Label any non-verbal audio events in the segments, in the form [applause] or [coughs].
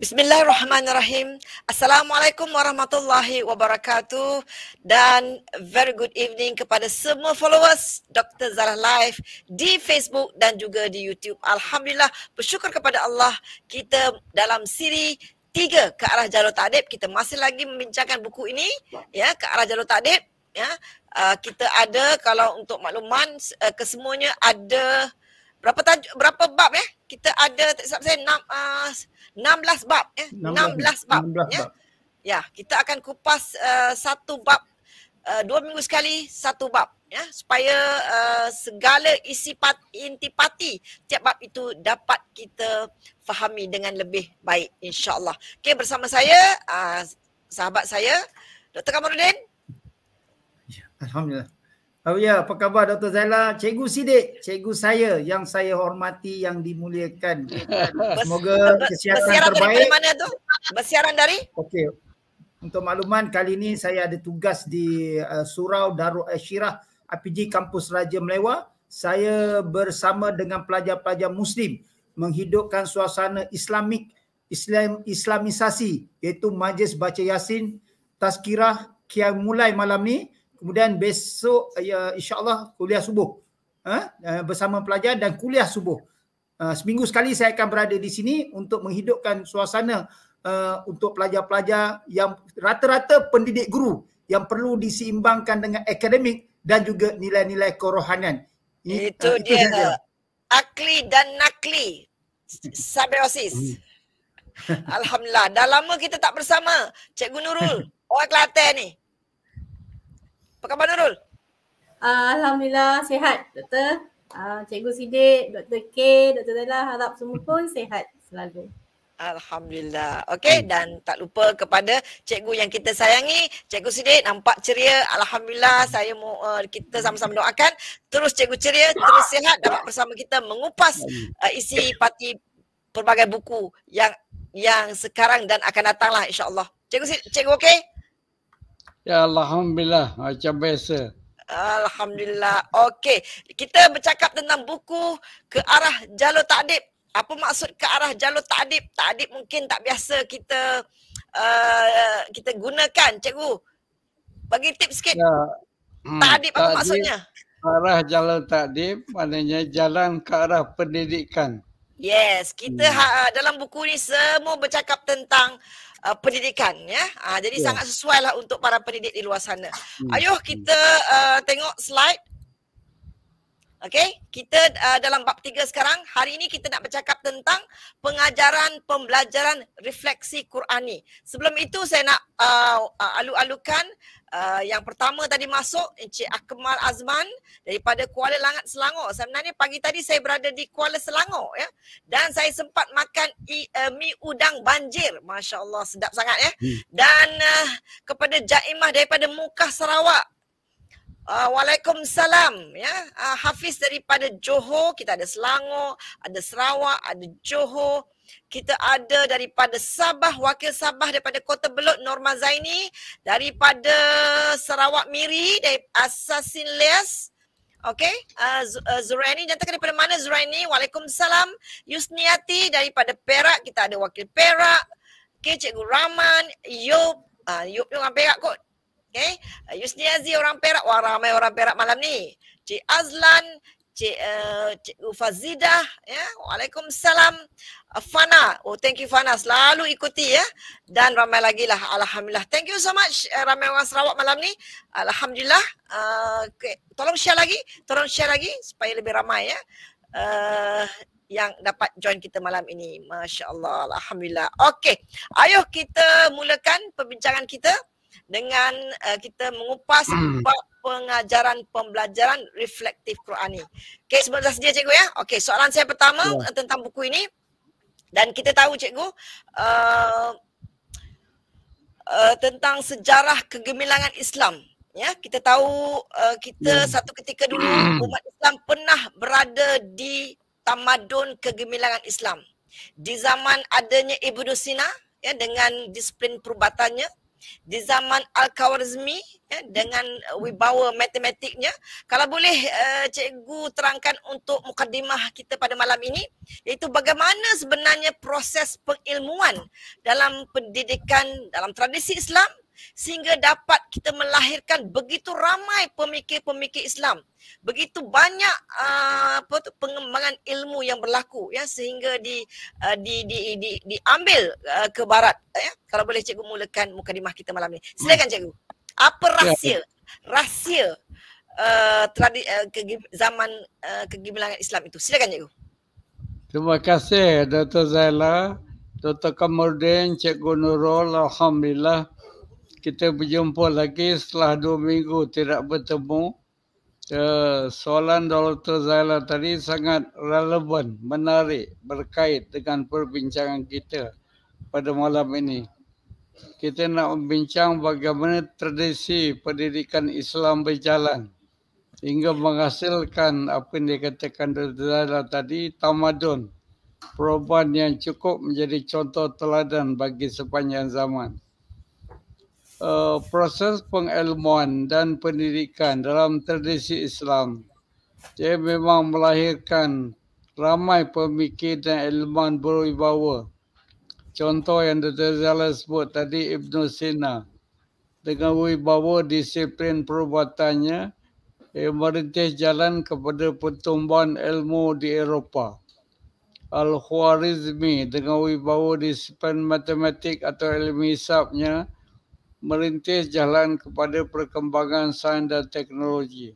Bismillahirrahmanirrahim. Assalamualaikum warahmatullahi wabarakatuh dan very good evening kepada semua followers Dr. Zara Live di Facebook dan juga di YouTube. Alhamdulillah bersyukur kepada Allah kita dalam siri tiga ke arah jalur takdib kita masih lagi membincangkan buku ini ya ke arah jalur takdib ya uh, kita ada kalau untuk makluman uh, kesemuanya ada berapa taj- berapa bab ya? Eh? Kita ada tak silap saya 6 uh, 16 bab ya. Eh? 16, 16 bab bab. Ya, ya kita akan kupas uh, satu bab uh, dua minggu sekali satu bab ya supaya uh, segala isi pat, intipati tiap bab itu dapat kita fahami dengan lebih baik insyaallah. Okey bersama saya uh, sahabat saya Dr. Kamarudin. Ya, alhamdulillah. Oh ya, apa khabar Dr. Zaila? Cikgu Sidik, cikgu saya yang saya hormati, yang dimuliakan. [laughs] Semoga kesihatan terbaik. Bersiaran dari mana tu? Bersiaran dari? Okey. Untuk makluman, kali ini saya ada tugas di uh, Surau Darul Asyirah eh, APG Kampus Raja Melewa. Saya bersama dengan pelajar-pelajar Muslim menghidupkan suasana Islamik, Islam, Islamisasi iaitu Majlis Baca Yasin, Tazkirah, mulai malam ni kemudian besok ya Insya Allah kuliah subuh ha? Eh, bersama pelajar dan kuliah subuh ha, seminggu sekali saya akan berada di sini untuk menghidupkan suasana uh, untuk pelajar-pelajar yang rata-rata pendidik guru yang perlu diseimbangkan dengan akademik dan juga nilai-nilai kerohanian itu, uh, itu dia saja. akli dan nakli sabiosis hmm. Alhamdulillah dah lama kita tak bersama Cikgu Nurul [laughs] orang Kelantan ni apa khabar Nurul? Ah, Alhamdulillah sihat doktor. Ah, cikgu Sidik, Doktor K, Doktor Dela harap semua pun sihat selalu. Alhamdulillah. Okey dan tak lupa kepada cikgu yang kita sayangi, cikgu Sidik nampak ceria. Alhamdulillah saya mau uh, kita sama-sama doakan terus cikgu ceria, terus sihat dapat bersama kita mengupas uh, isi parti pelbagai buku yang yang sekarang dan akan datanglah insya-Allah. Cikgu Sidik, cikgu okey? Ya Alhamdulillah macam biasa. Alhamdulillah. Okey, kita bercakap tentang buku ke arah jalur takdib. Apa maksud ke arah jalur takdib? Takdib mungkin tak biasa kita uh, kita gunakan, cikgu. Bagi tip sikit. Ya. Hmm, takdib apa takdib, maksudnya? Arah jalur takdib maknanya jalan ke arah pendidikan. Yes, kita hmm. Ha, dalam buku ni semua bercakap tentang uh, pendidikan ya. Uh, jadi yeah. sangat sesuai lah untuk para pendidik di luar sana. Hmm. Ayuh kita uh, tengok slide Okey, kita uh, dalam bab tiga sekarang. Hari ini kita nak bercakap tentang pengajaran pembelajaran refleksi Qurani. Sebelum itu saya nak uh, uh, alu-alukan uh, yang pertama tadi masuk Encik Akmal Azman daripada Kuala Langat Selangor. Sebenarnya pagi tadi saya berada di Kuala Selangor ya. Dan saya sempat makan i, uh, mi udang banjir. Masya-Allah sedap sangat ya. Hmm. Dan uh, kepada Jaimah daripada Mukah Sarawak Uh, Waalaikumsalam ya. Uh, Hafiz daripada Johor, kita ada Selangor, ada Sarawak, ada Johor. Kita ada daripada Sabah, wakil Sabah daripada Kota Belud Norma Zaini, daripada Sarawak Miri dari Assassin Les. Okey, uh, Zuraini jantan daripada mana Zuraini? Waalaikumsalam. Yusniati daripada Perak, kita ada wakil Perak. Okey, Cikgu Rahman, Yop, uh, Yop yang Perak kot. Okay. Eh, Yusni Aziz orang Perak. Wah, ramai orang Perak malam ni. Cik Azlan, Cik, uh, Cik Fazidah. Ya. Waalaikumsalam. Eh, Fana. Oh, thank you Fana. Selalu ikuti ya. Dan ramai lagi lah. Alhamdulillah. Thank you so much. ramai orang Sarawak malam ni. Alhamdulillah. Uh, okay. Tolong share lagi. Tolong share lagi supaya lebih ramai ya. Uh, yang dapat join kita malam ini. Masya Allah. Alhamdulillah. Okay. Ayuh kita mulakan perbincangan kita dengan uh, kita mengupas hmm. bab pengajaran pembelajaran reflektif Qur'an Qurani. Okey, sebelum saya sedia cikgu ya. Okey, soalan saya pertama ya. tentang buku ini dan kita tahu cikgu uh, uh, tentang sejarah kegemilangan Islam ya kita tahu uh, kita hmm. satu ketika dulu hmm. umat Islam pernah berada di tamadun kegemilangan Islam di zaman adanya Ibnu Sina ya dengan disiplin perubatannya di zaman al khwarizmi ya, dengan wibawa matematiknya. Kalau boleh uh, cikgu terangkan untuk mukadimah kita pada malam ini iaitu bagaimana sebenarnya proses pengilmuan dalam pendidikan dalam tradisi Islam sehingga dapat kita melahirkan begitu ramai pemikir-pemikir Islam begitu banyak ah, apa tu pengembangan ilmu yang berlaku ya sehingga di ah, di di di diambil di ah, ke barat ya kalau boleh cikgu mulakan mukadimah kita malam ni silakan cikgu apa ya, ya. rahsia rahsia uh, uh, ke- zaman uh, kegemilangan Islam itu silakan cikgu terima kasih Dr Zaila Dr Kamurdin Cikgu Nurul alhamdulillah kita berjumpa lagi setelah dua minggu tidak bertemu. Eh, soalan Dr. Zaila tadi sangat relevan, menarik berkait dengan perbincangan kita pada malam ini. Kita nak membincang bagaimana tradisi pendidikan Islam berjalan hingga menghasilkan apa yang dikatakan Dr. Zaila tadi, tamadun, perubahan yang cukup menjadi contoh teladan bagi sepanjang zaman uh, proses pengelmuan dan pendidikan dalam tradisi Islam. Dia memang melahirkan ramai pemikir dan ilmuwan berwibawa. Contoh yang Dr. Zala sebut tadi Ibn Sina. Dengan wibawa disiplin perubatannya, ia merintis jalan kepada pertumbuhan ilmu di Eropah. Al-Khwarizmi dengan wibawa disiplin matematik atau ilmu hisapnya, merintis jalan kepada perkembangan sains dan teknologi.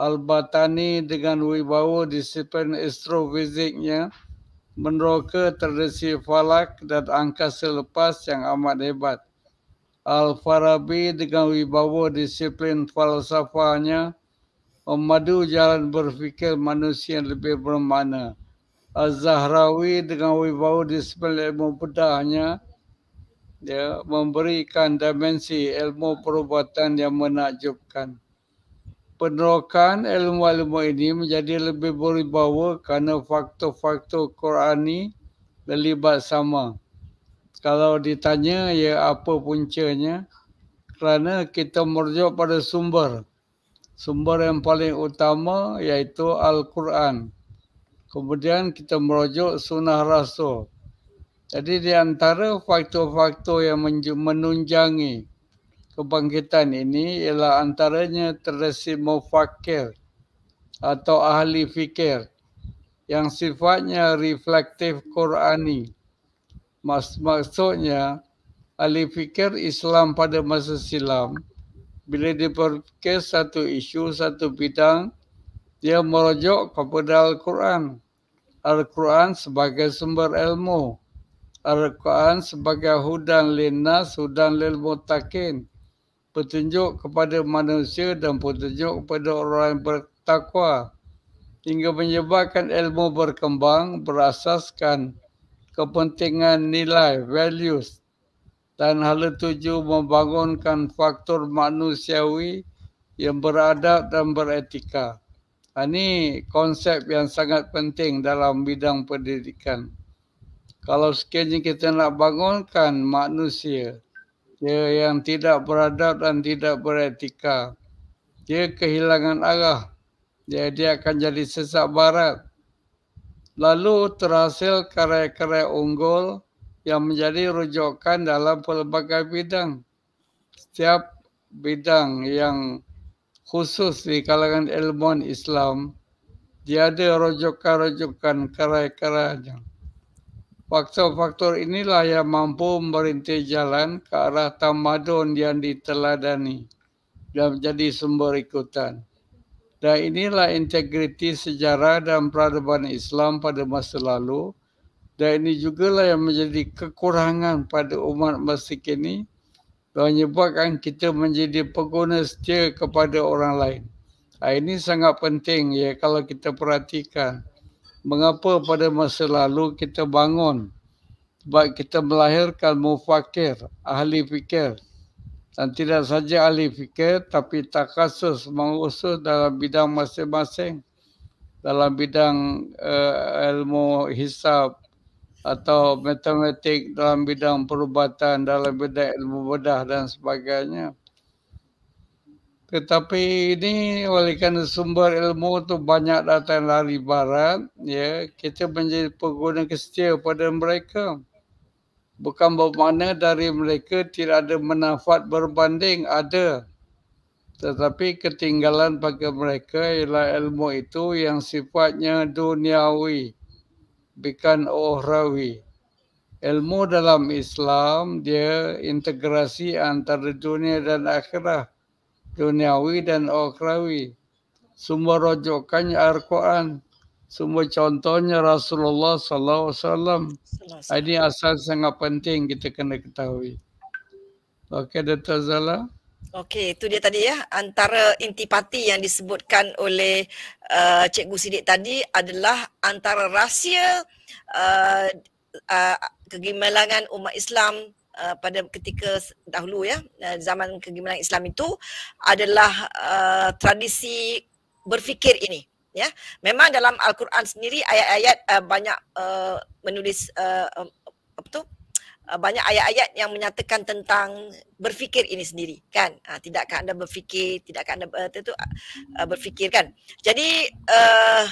Al-Batani dengan wibawa disiplin astrofiziknya meneroka tradisi falak dan angkasa lepas yang amat hebat. Al-Farabi dengan wibawa disiplin falsafahnya memadu jalan berfikir manusia yang lebih bermakna. Az-Zahrawi dengan wibawa disiplin ilmu pedahnya ya memberikan dimensi ilmu perubatan yang menakjubkan. Penerokan ilmu-ilmu ini menjadi lebih berwibawa kerana faktor-faktor Qurani terlibat sama. Kalau ditanya ya apa puncanya? Kerana kita merujuk pada sumber. Sumber yang paling utama iaitu Al-Quran. Kemudian kita merujuk sunnah Rasul. Jadi di antara faktor-faktor yang menunjangi kebangkitan ini ialah antaranya tersebut mufakir atau ahli fikir yang sifatnya reflektif Qurani. Maksudnya ahli fikir Islam pada masa silam bila diperkes satu isu, satu bidang, dia merujuk kepada Al-Quran. Al-Quran sebagai sumber ilmu. Al-Quran sebagai hudan linnas, hudan lil mutakin. Petunjuk kepada manusia dan petunjuk kepada orang yang bertakwa. Hingga menyebabkan ilmu berkembang berasaskan kepentingan nilai, values dan hal tuju membangunkan faktor manusiawi yang beradab dan beretika. Ini konsep yang sangat penting dalam bidang pendidikan kalau sekiranya kita nak bangunkan manusia dia yang tidak beradab dan tidak beretika dia kehilangan arah dia dia akan jadi sesak barat lalu terhasil karya-karya unggul yang menjadi rujukan dalam pelbagai bidang setiap bidang yang khusus di kalangan ilmuwan Islam dia ada rujukan-rujukan karya-karyanya rujukan rujukan karya karyanya yang. Faktor-faktor inilah yang mampu merintih jalan ke arah tamadun yang diteladani dan menjadi sumber ikutan. Dan inilah integriti sejarah dan peradaban Islam pada masa lalu dan ini juga lah yang menjadi kekurangan pada umat masa kini dan menyebabkan kita menjadi pengguna setia kepada orang lain. Ha, ini sangat penting ya kalau kita perhatikan mengapa pada masa lalu kita bangun sebab kita melahirkan mufakir, ahli fikir dan tidak saja ahli fikir tapi tak kasus mengusul dalam bidang masing-masing dalam bidang uh, ilmu hisap atau matematik dalam bidang perubatan dalam bidang ilmu bedah dan sebagainya tetapi ini oleh kerana sumber ilmu tu banyak datang dari barat, ya, kita menjadi pengguna kesetia pada mereka. Bukan bermakna dari mereka tidak ada manfaat berbanding, ada. Tetapi ketinggalan bagi mereka ialah ilmu itu yang sifatnya duniawi, bukan ohrawi. Ilmu dalam Islam, dia integrasi antara dunia dan akhirat duniawi dan okrawi. Semua rojokannya Al-Quran. Semua contohnya Rasulullah SAW. Ini asal sangat penting kita kena ketahui. Okey, Dr. Zala. Okey, itu dia tadi ya. Antara intipati yang disebutkan oleh uh, Cikgu Sidik tadi adalah antara rahsia uh, uh, kegemilangan umat Islam uh, pada ketika dahulu ya uh, zaman kegemilangan Islam itu adalah uh, tradisi berfikir ini ya memang dalam al-Quran sendiri ayat-ayat uh, banyak uh, menulis uh, um, apa tu uh, banyak ayat-ayat yang menyatakan tentang berfikir ini sendiri kan uh, tidakkah anda berfikir tidakkah anda uh, itu uh, berfikir kan? jadi uh,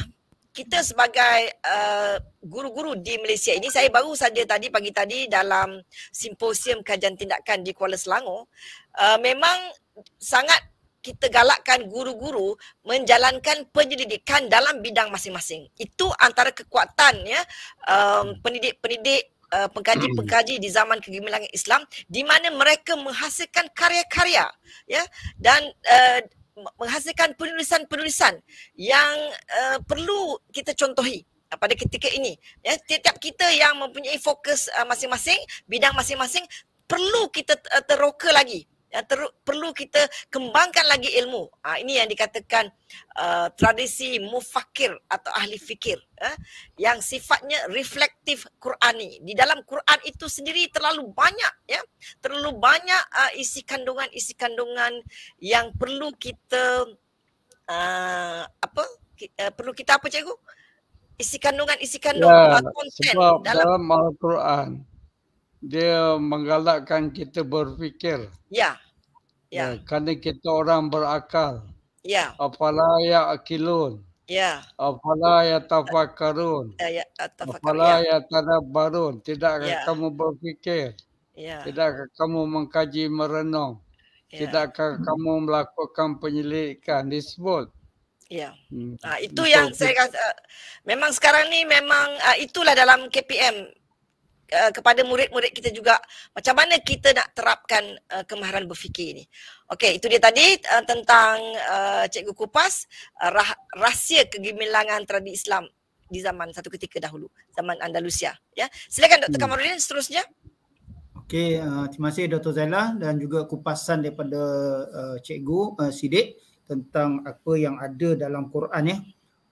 kita sebagai uh, guru-guru di Malaysia ini saya baru saja tadi pagi tadi dalam simposium kajian tindakan di Kuala Selangor uh, memang sangat kita galakkan guru-guru menjalankan penyelidikan dalam bidang masing-masing. Itu antara kekuatan ya um, pendidik-pendidik uh, pengkaji-pengkaji di zaman kegemilangan Islam di mana mereka menghasilkan karya-karya ya dan uh, menghasilkan penulisan-penulisan yang uh, perlu kita contohi eh, pada ketika ini ya setiap kita yang mempunyai fokus uh, masing-masing bidang masing-masing perlu kita uh, teroka lagi yang ter- perlu kita kembangkan lagi ilmu. Ha, ini yang dikatakan uh, tradisi mufakir atau ahli fikir eh, yang sifatnya reflektif Qurani. Di dalam Quran itu sendiri terlalu banyak ya, terlalu banyak uh, isi kandungan-isi kandungan yang perlu kita uh, apa? Ki, uh, perlu kita apa cikgu? Isi kandungan isi kandungan ya, konten sebab dalam dalam Al-Quran dia menggalakkan kita berfikir. Ya. Ya. Yeah. Kerana kita orang berakal. Ya. Yeah. Apala ya akilun. Ya. Yeah. Apala ya tafakkarun. Ya, ya, ya tafakkarun. Apala ya. ya tadabbarun. Tidakkah yeah. kamu berfikir? Ya. Yeah. Tidakkah kamu mengkaji merenung? Tidak Tidakkah kamu melakukan penyelidikan disebut? Ya. Hmm. Ha, itu Betul. yang saya kata. Memang sekarang ni memang ah, itulah dalam KPM. Eh, kepada murid-murid kita juga macam mana kita nak terapkan uh, eh, kemahiran berfikir ini. Okey, itu dia tadi uh, tentang uh, cikgu kupas uh, rahsia kegemilangan tradisi Islam di zaman satu ketika dahulu, zaman Andalusia, ya. Silakan Dr. Hmm. Kamarudin seterusnya. Okey, uh, terima kasih Dr. Zaila dan juga kupasan daripada uh, cikgu uh, Sidik tentang apa yang ada dalam Quran ya.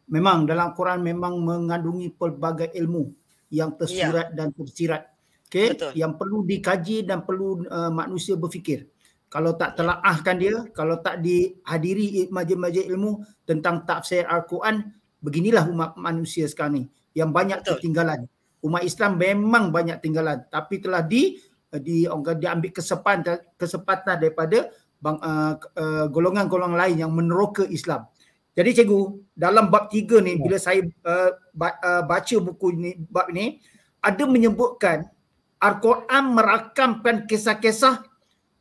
Memang dalam Quran memang mengandungi pelbagai ilmu yang tersurat ya. dan tersirat. Okay? Yang perlu dikaji dan perlu uh, manusia berfikir. Kalau tak ya. telaahkan dia, kalau tak dihadiri majlis-majlis ilmu tentang tafsir Al-Quran, beginilah umat manusia sekarang ni yang banyak Betul. ketinggalan. Umat Islam memang banyak tinggalan tapi telah di eh, di diambil kesempatan kesempatan daripada bang, uh, uh, golongan-golongan lain yang meneroka Islam. Jadi cikgu, dalam bab tiga ni, ya. bila saya uh, baca buku ni, bab ni, ada menyebutkan Al-Quran merakamkan kisah-kisah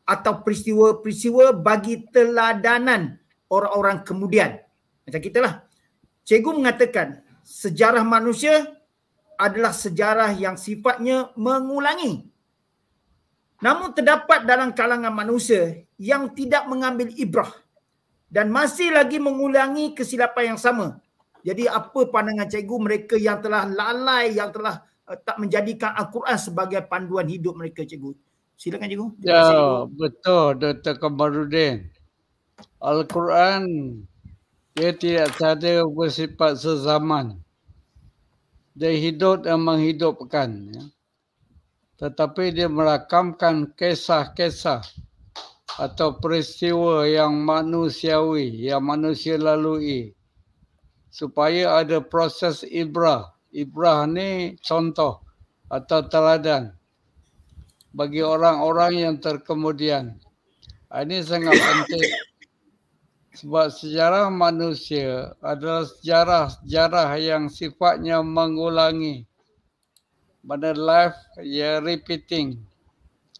atau peristiwa-peristiwa bagi teladanan orang-orang kemudian. Macam kita lah. Cikgu mengatakan, sejarah manusia adalah sejarah yang sifatnya mengulangi. Namun terdapat dalam kalangan manusia yang tidak mengambil ibrah dan masih lagi mengulangi kesilapan yang sama. Jadi apa pandangan cikgu mereka yang telah lalai, yang telah uh, tak menjadikan Al-Quran sebagai panduan hidup mereka cikgu? Silakan cikgu. Ya, betul Dr. Kamarudin. Al-Quran dia tidak ada bersifat sezaman. Dia hidup dan menghidupkan. Ya. Tetapi dia merakamkan kisah-kisah atau peristiwa yang manusiawi yang manusia lalui supaya ada proses ibrah. Ibrah ni contoh atau teladan bagi orang-orang yang terkemudian. Ah, ini sangat penting sebab sejarah manusia adalah sejarah-sejarah yang sifatnya mengulangi. Pada life, ya repeating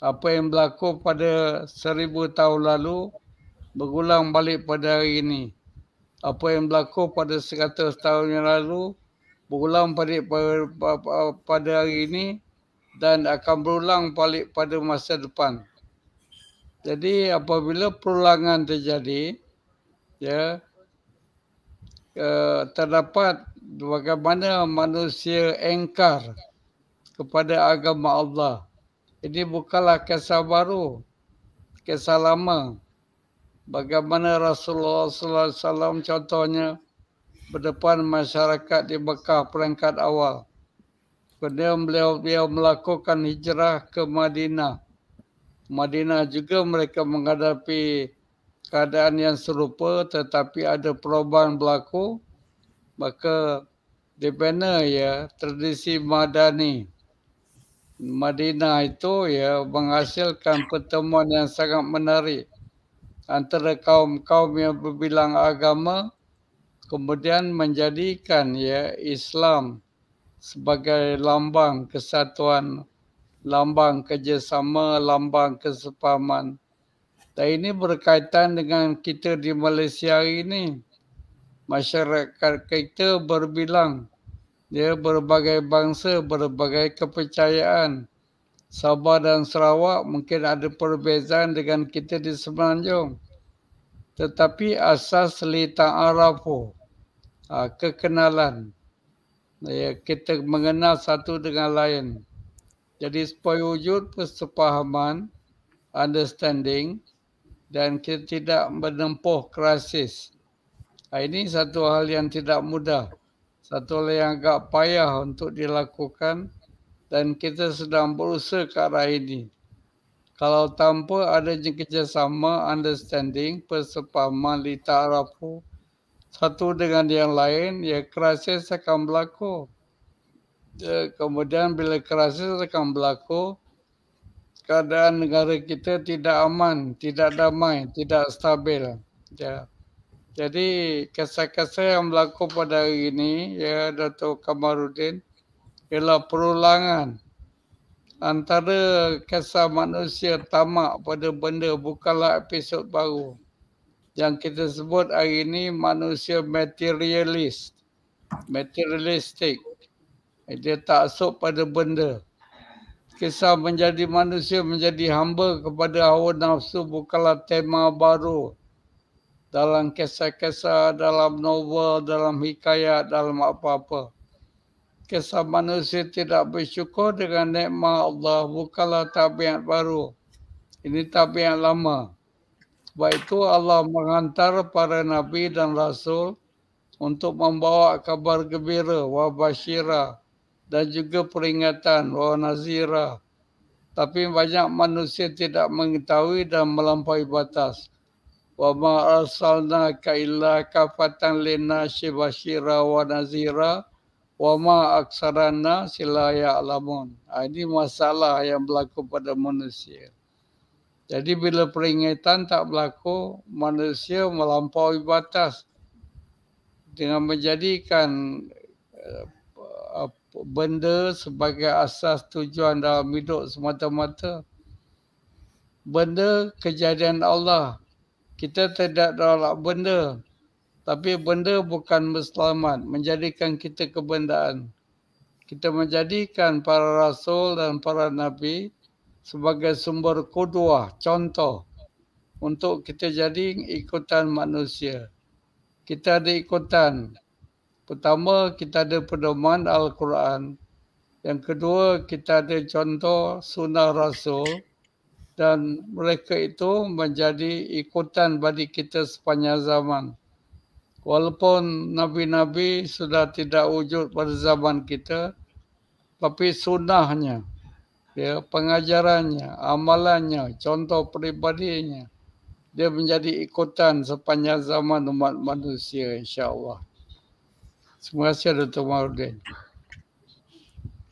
apa yang berlaku pada seribu tahun lalu berulang balik pada hari ini. Apa yang berlaku pada seratus tahun yang lalu berulang balik pada hari ini dan akan berulang balik pada masa depan. Jadi apabila perulangan terjadi, ya terdapat bagaimana manusia engkar kepada agama Allah. Ini bukanlah kisah baru. Kisah lama. Bagaimana Rasulullah SAW contohnya berdepan masyarakat di Mekah peringkat awal. Kemudian beliau, beliau melakukan hijrah ke Madinah. Madinah juga mereka menghadapi keadaan yang serupa tetapi ada perubahan berlaku. Maka dibina ya tradisi Madani. Madinah itu ya menghasilkan pertemuan yang sangat menarik antara kaum-kaum yang berbilang agama kemudian menjadikan ya Islam sebagai lambang kesatuan, lambang kerjasama, lambang kesepahaman. Dan ini berkaitan dengan kita di Malaysia ini. Masyarakat kita berbilang Ya, berbagai bangsa, berbagai kepercayaan. Sabah dan Sarawak mungkin ada perbezaan dengan kita di Semenanjung. Tetapi asas lita arafu, ah, kekenalan. Ya, kita mengenal satu dengan lain. Jadi supaya wujud persepahaman, understanding dan kita tidak menempuh krisis. Ah, ini satu hal yang tidak mudah satu hal yang agak payah untuk dilakukan dan kita sedang berusaha ke arah ini. Kalau tanpa adanya kerjasama, understanding, persepahaman, lita arafu, satu dengan yang lain, ya krisis akan berlaku. Ya, kemudian bila krisis akan berlaku, keadaan negara kita tidak aman, tidak damai, tidak stabil. Ya. Yeah. Jadi kesa-kesa yang berlaku pada hari ini ya Dato Kamarudin ialah perulangan antara kesa manusia tamak pada benda bukanlah episod baru yang kita sebut hari ini manusia materialist materialistic dia tak sok pada benda Kesa menjadi manusia menjadi hamba kepada hawa nafsu bukanlah tema baru dalam kisah-kisah, dalam novel, dalam hikayat, dalam apa-apa. Kisah manusia tidak bersyukur dengan nikmat Allah bukanlah tabiat baru. Ini tabiat lama. Sebab itu Allah menghantar para Nabi dan Rasul untuk membawa kabar gembira, wabashira, dan juga peringatan, wa Tapi banyak manusia tidak mengetahui dan melampaui batas wa ma arsalna ka illa kafatan lina syibashira wa nazira wa ma aksarana sila ya'lamun. Ha, ini masalah yang berlaku pada manusia. Jadi bila peringatan tak berlaku, manusia melampaui batas dengan menjadikan eh, benda sebagai asas tujuan dalam hidup semata-mata. Benda kejadian Allah kita tidak tolak benda tapi benda bukan berselamat menjadikan kita kebendaan kita menjadikan para rasul dan para nabi sebagai sumber kuduah contoh untuk kita jadi ikutan manusia kita ada ikutan pertama kita ada pedoman al-Quran yang kedua kita ada contoh sunnah rasul dan mereka itu menjadi ikutan bagi kita sepanjang zaman. Walaupun Nabi-Nabi sudah tidak wujud pada zaman kita, tapi sunnahnya, ya, pengajarannya, amalannya, contoh peribadinya, dia menjadi ikutan sepanjang zaman umat manusia insyaAllah. Terima kasih Dr. Mahrudin.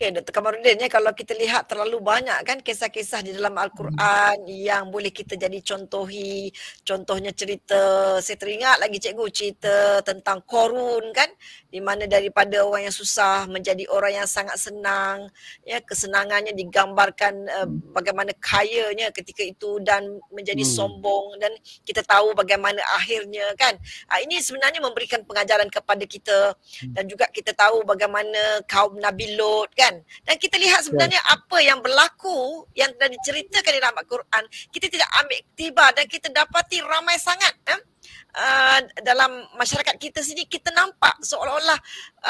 Okey, Dr. Kamarudin, ya, kalau kita lihat terlalu banyak kan kisah-kisah di dalam Al-Quran hmm. yang boleh kita jadi contohi, contohnya cerita, saya teringat lagi cikgu cerita tentang korun kan, di mana daripada orang yang susah menjadi orang yang sangat senang, ya kesenangannya digambarkan uh, bagaimana kayanya ketika itu dan menjadi hmm. sombong dan kita tahu bagaimana akhirnya kan. Uh, ini sebenarnya memberikan pengajaran kepada kita hmm. dan juga kita tahu bagaimana kaum Nabi Lot kan, Quran dan kita lihat sebenarnya yes. Ya. apa yang berlaku yang telah diceritakan dalam Al-Quran kita tidak ambil tiba dan kita dapati ramai sangat eh? Uh, dalam masyarakat kita sini kita nampak seolah-olah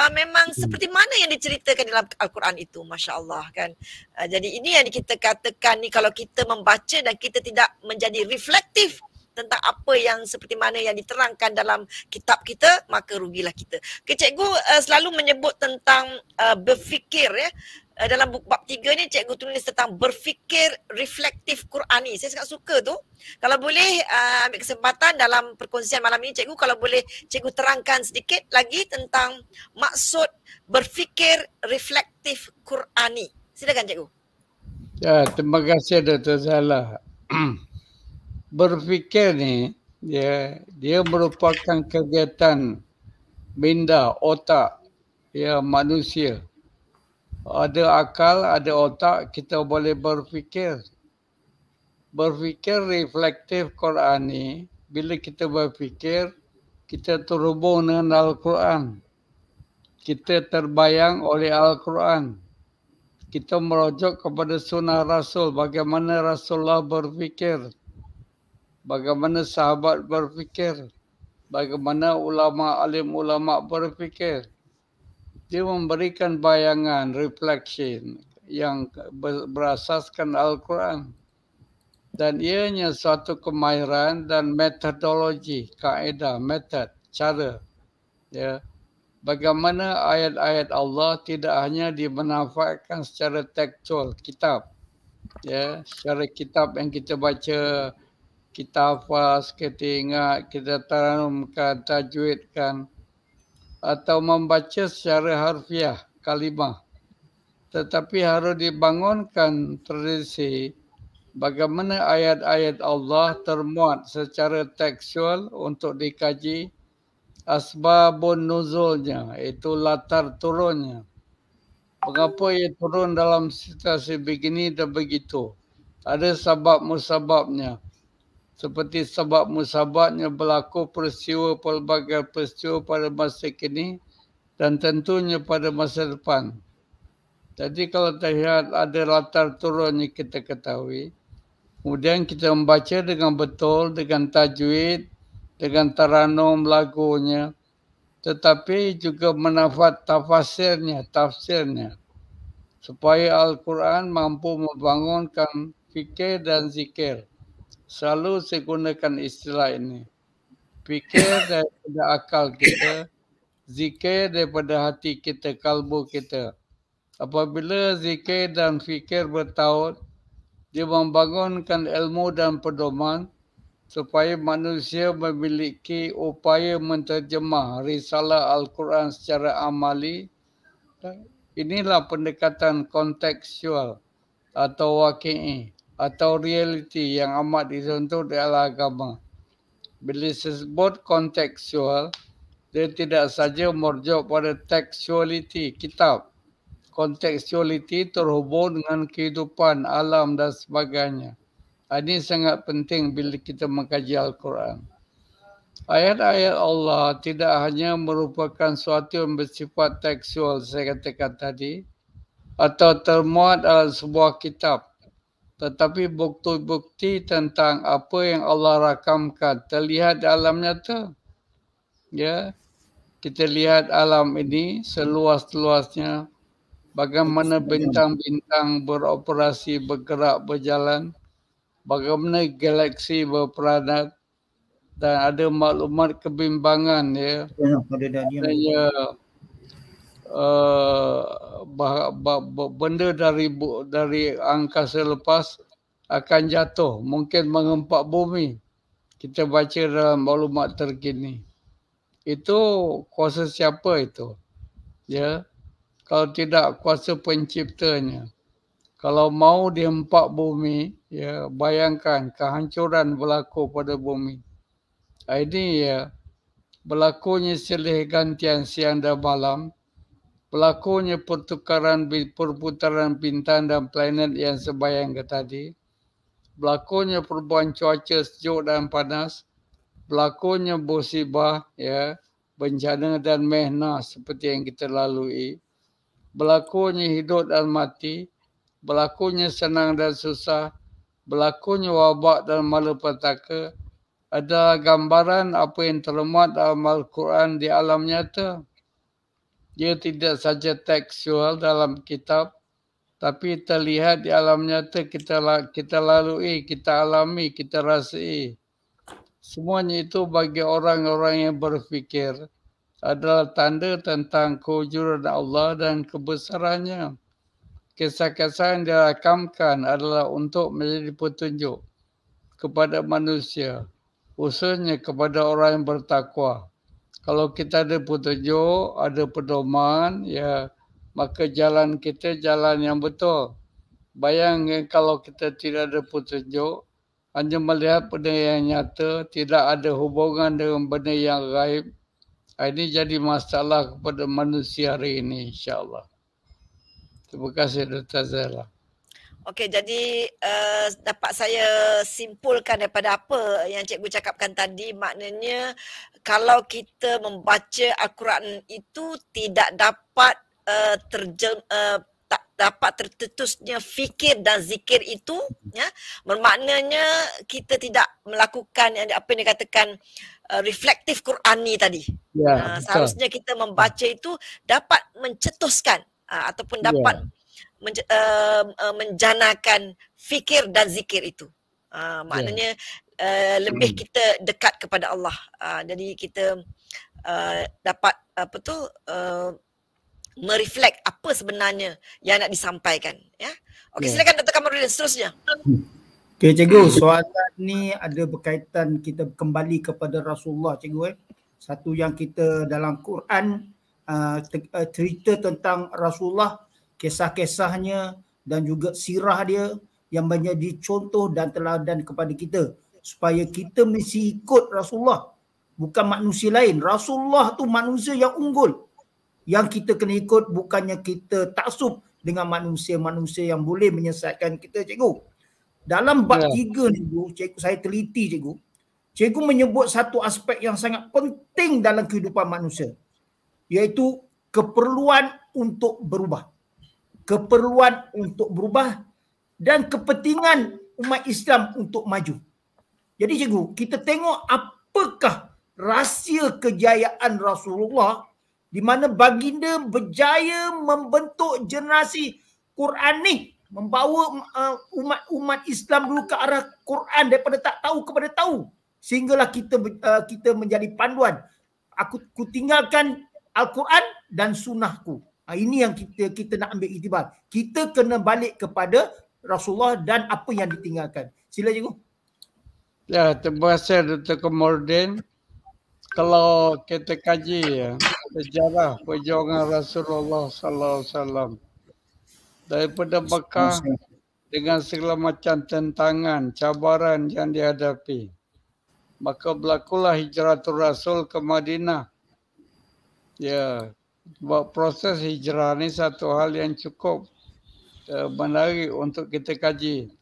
uh, memang hmm. seperti mana yang diceritakan dalam Al-Quran itu masya-Allah kan. Uh, jadi ini yang kita katakan ni kalau kita membaca dan kita tidak menjadi reflektif tentang apa yang seperti mana yang diterangkan dalam kitab kita maka rugilah kita. Okay, cikgu uh, selalu menyebut tentang uh, berfikir ya. Uh, dalam buku bab 3 ni cikgu tulis tentang berfikir reflektif Qurani. Saya sangat suka tu. Kalau boleh uh, ambil kesempatan dalam perkongsian malam ini cikgu kalau boleh cikgu terangkan sedikit lagi tentang maksud berfikir reflektif Qurani. Silakan cikgu. Ya, terima kasih Dr. Zala. [clears throat] berfikir ni dia dia merupakan kegiatan minda otak ya manusia ada akal ada otak kita boleh berfikir berfikir reflektif Quran ni bila kita berfikir kita terhubung dengan Al-Quran kita terbayang oleh Al-Quran kita merujuk kepada sunnah Rasul bagaimana Rasulullah berfikir bagaimana sahabat berfikir, bagaimana ulama alim ulama berfikir. Dia memberikan bayangan, refleksi yang berasaskan Al-Quran. Dan ianya suatu kemahiran dan metodologi, kaedah, metod, cara. Ya. Bagaimana ayat-ayat Allah tidak hanya dimanfaatkan secara tekstual, kitab. Ya, secara kitab yang kita baca, kita hafaz, kita ingat, kita tanamkan, tajwidkan atau membaca secara harfiah kalimah. Tetapi harus dibangunkan tradisi bagaimana ayat-ayat Allah termuat secara tekstual untuk dikaji asbabun nuzulnya, itu latar turunnya. Mengapa ia turun dalam situasi begini dan begitu? Ada sebab musababnya seperti sebab musababnya berlaku peristiwa pelbagai peristiwa pada masa kini dan tentunya pada masa depan. Jadi kalau terlihat ada latar turun yang kita ketahui, kemudian kita membaca dengan betul, dengan tajwid, dengan taranum lagunya, tetapi juga menafat tafsirnya, tafsirnya. Supaya Al-Quran mampu membangunkan fikir dan zikir selalu saya gunakan istilah ini. Fikir daripada akal kita, zikir daripada hati kita, kalbu kita. Apabila zikir dan fikir bertaut, dia membangunkan ilmu dan pedoman supaya manusia memiliki upaya menterjemah risalah Al-Quran secara amali. Inilah pendekatan konteksual atau wakil atau realiti yang amat disentuh dalam agama. Bila disebut kontekstual, dia tidak saja merujuk pada tekstualiti kitab. Kontekstualiti terhubung dengan kehidupan, alam dan sebagainya. Ini sangat penting bila kita mengkaji Al-Quran. Ayat-ayat Allah tidak hanya merupakan suatu yang bersifat tekstual saya katakan tadi atau termuat dalam sebuah kitab tetapi bukti-bukti tentang apa yang Allah rakamkan terlihat dalam tu, Ya. Kita lihat alam ini seluas-luasnya bagaimana bintang-bintang beroperasi, bergerak, berjalan, bagaimana galaksi berperanat dan ada maklumat kebimbangan ya. Ya, ada dan uh, benda dari dari angkasa lepas akan jatuh mungkin mengempak bumi kita baca dalam maklumat terkini itu kuasa siapa itu ya kalau tidak kuasa penciptanya kalau mau diempak bumi ya bayangkan kehancuran berlaku pada bumi ini ya berlakunya silih gantian siang dan malam berlakunya pertukaran perputaran bintang dan planet yang sebayang ke tadi, berlakunya perubahan cuaca sejuk dan panas, berlakunya musibah, ya, bencana dan mehna seperti yang kita lalui, berlakunya hidup dan mati, berlakunya senang dan susah, berlakunya wabak dan malapetaka, adalah gambaran apa yang terlemat dalam Al-Quran di alam nyata. Dia tidak saja tekstual dalam kitab, tapi terlihat di alam nyata kita kita lalui, kita alami, kita rasai. Semuanya itu bagi orang-orang yang berfikir adalah tanda tentang kehujuran Allah dan kebesarannya. Kisah-kisah yang dirakamkan adalah untuk menjadi petunjuk kepada manusia, usulnya kepada orang yang bertakwa kalau kita ada petunjuk, ada pedoman, ya maka jalan kita jalan yang betul. Bayangkan kalau kita tidak ada petunjuk, hanya melihat benda yang nyata, tidak ada hubungan dengan benda yang gaib. Ah, ini jadi masalah kepada manusia hari ini, insyaAllah. Terima kasih, Dr. Zainal. Okey, jadi uh, dapat saya simpulkan daripada apa yang cikgu cakapkan tadi, maknanya kalau kita membaca Al-Quran itu tidak dapat uh, terjem, uh, tak dapat tertetusnya fikir dan zikir itu, ya, bermaknanya kita tidak melakukan yang apa yang dikatakan uh, reflektif Qurani tadi. Ya, uh, seharusnya kita membaca itu dapat mencetuskan uh, ataupun ya. dapat ya men, uh, uh, menjanakan fikir dan zikir itu. Uh, ya. maknanya uh, lebih hmm. kita dekat kepada Allah. Uh, jadi kita uh, dapat apa tu uh, mereflect apa sebenarnya yang nak disampaikan ya. Okey yeah. silakan Dr. Kamarudin seterusnya. Hmm. Okay cikgu soalan ni ada berkaitan kita kembali kepada Rasulullah cikgu eh. Satu yang kita dalam Quran uh, uh cerita tentang Rasulullah kisah-kisahnya dan juga sirah dia yang menjadi contoh dan teladan kepada kita supaya kita mesti ikut Rasulullah bukan manusia lain Rasulullah tu manusia yang unggul yang kita kena ikut bukannya kita taksub dengan manusia-manusia yang boleh menyesatkan kita cikgu dalam bab ya. tiga ni cikgu, cikgu saya teliti cikgu cikgu menyebut satu aspek yang sangat penting dalam kehidupan manusia iaitu keperluan untuk berubah keperluan untuk berubah dan kepentingan umat Islam untuk maju. Jadi cikgu, kita tengok apakah rahsia kejayaan Rasulullah di mana baginda berjaya membentuk generasi Quran ni membawa umat-umat uh, Islam dulu ke arah Quran daripada tak tahu kepada tahu sehinggalah kita uh, kita menjadi panduan aku ku tinggalkan Al-Quran dan sunnahku Ah, ini yang kita kita nak ambil itibar. Kita kena balik kepada Rasulullah dan apa yang ditinggalkan. Sila cikgu. Ya, terima kasih Dr. Komordin. Kalau kita kaji ya, sejarah perjuangan Rasulullah sallallahu alaihi wasallam daripada Mekah dengan segala macam tentangan, cabaran yang dihadapi. Maka berlakulah hijrah Rasul ke Madinah. Ya, bahawa proses hijrah ni satu hal yang cukup eh, menarik untuk kita kaji.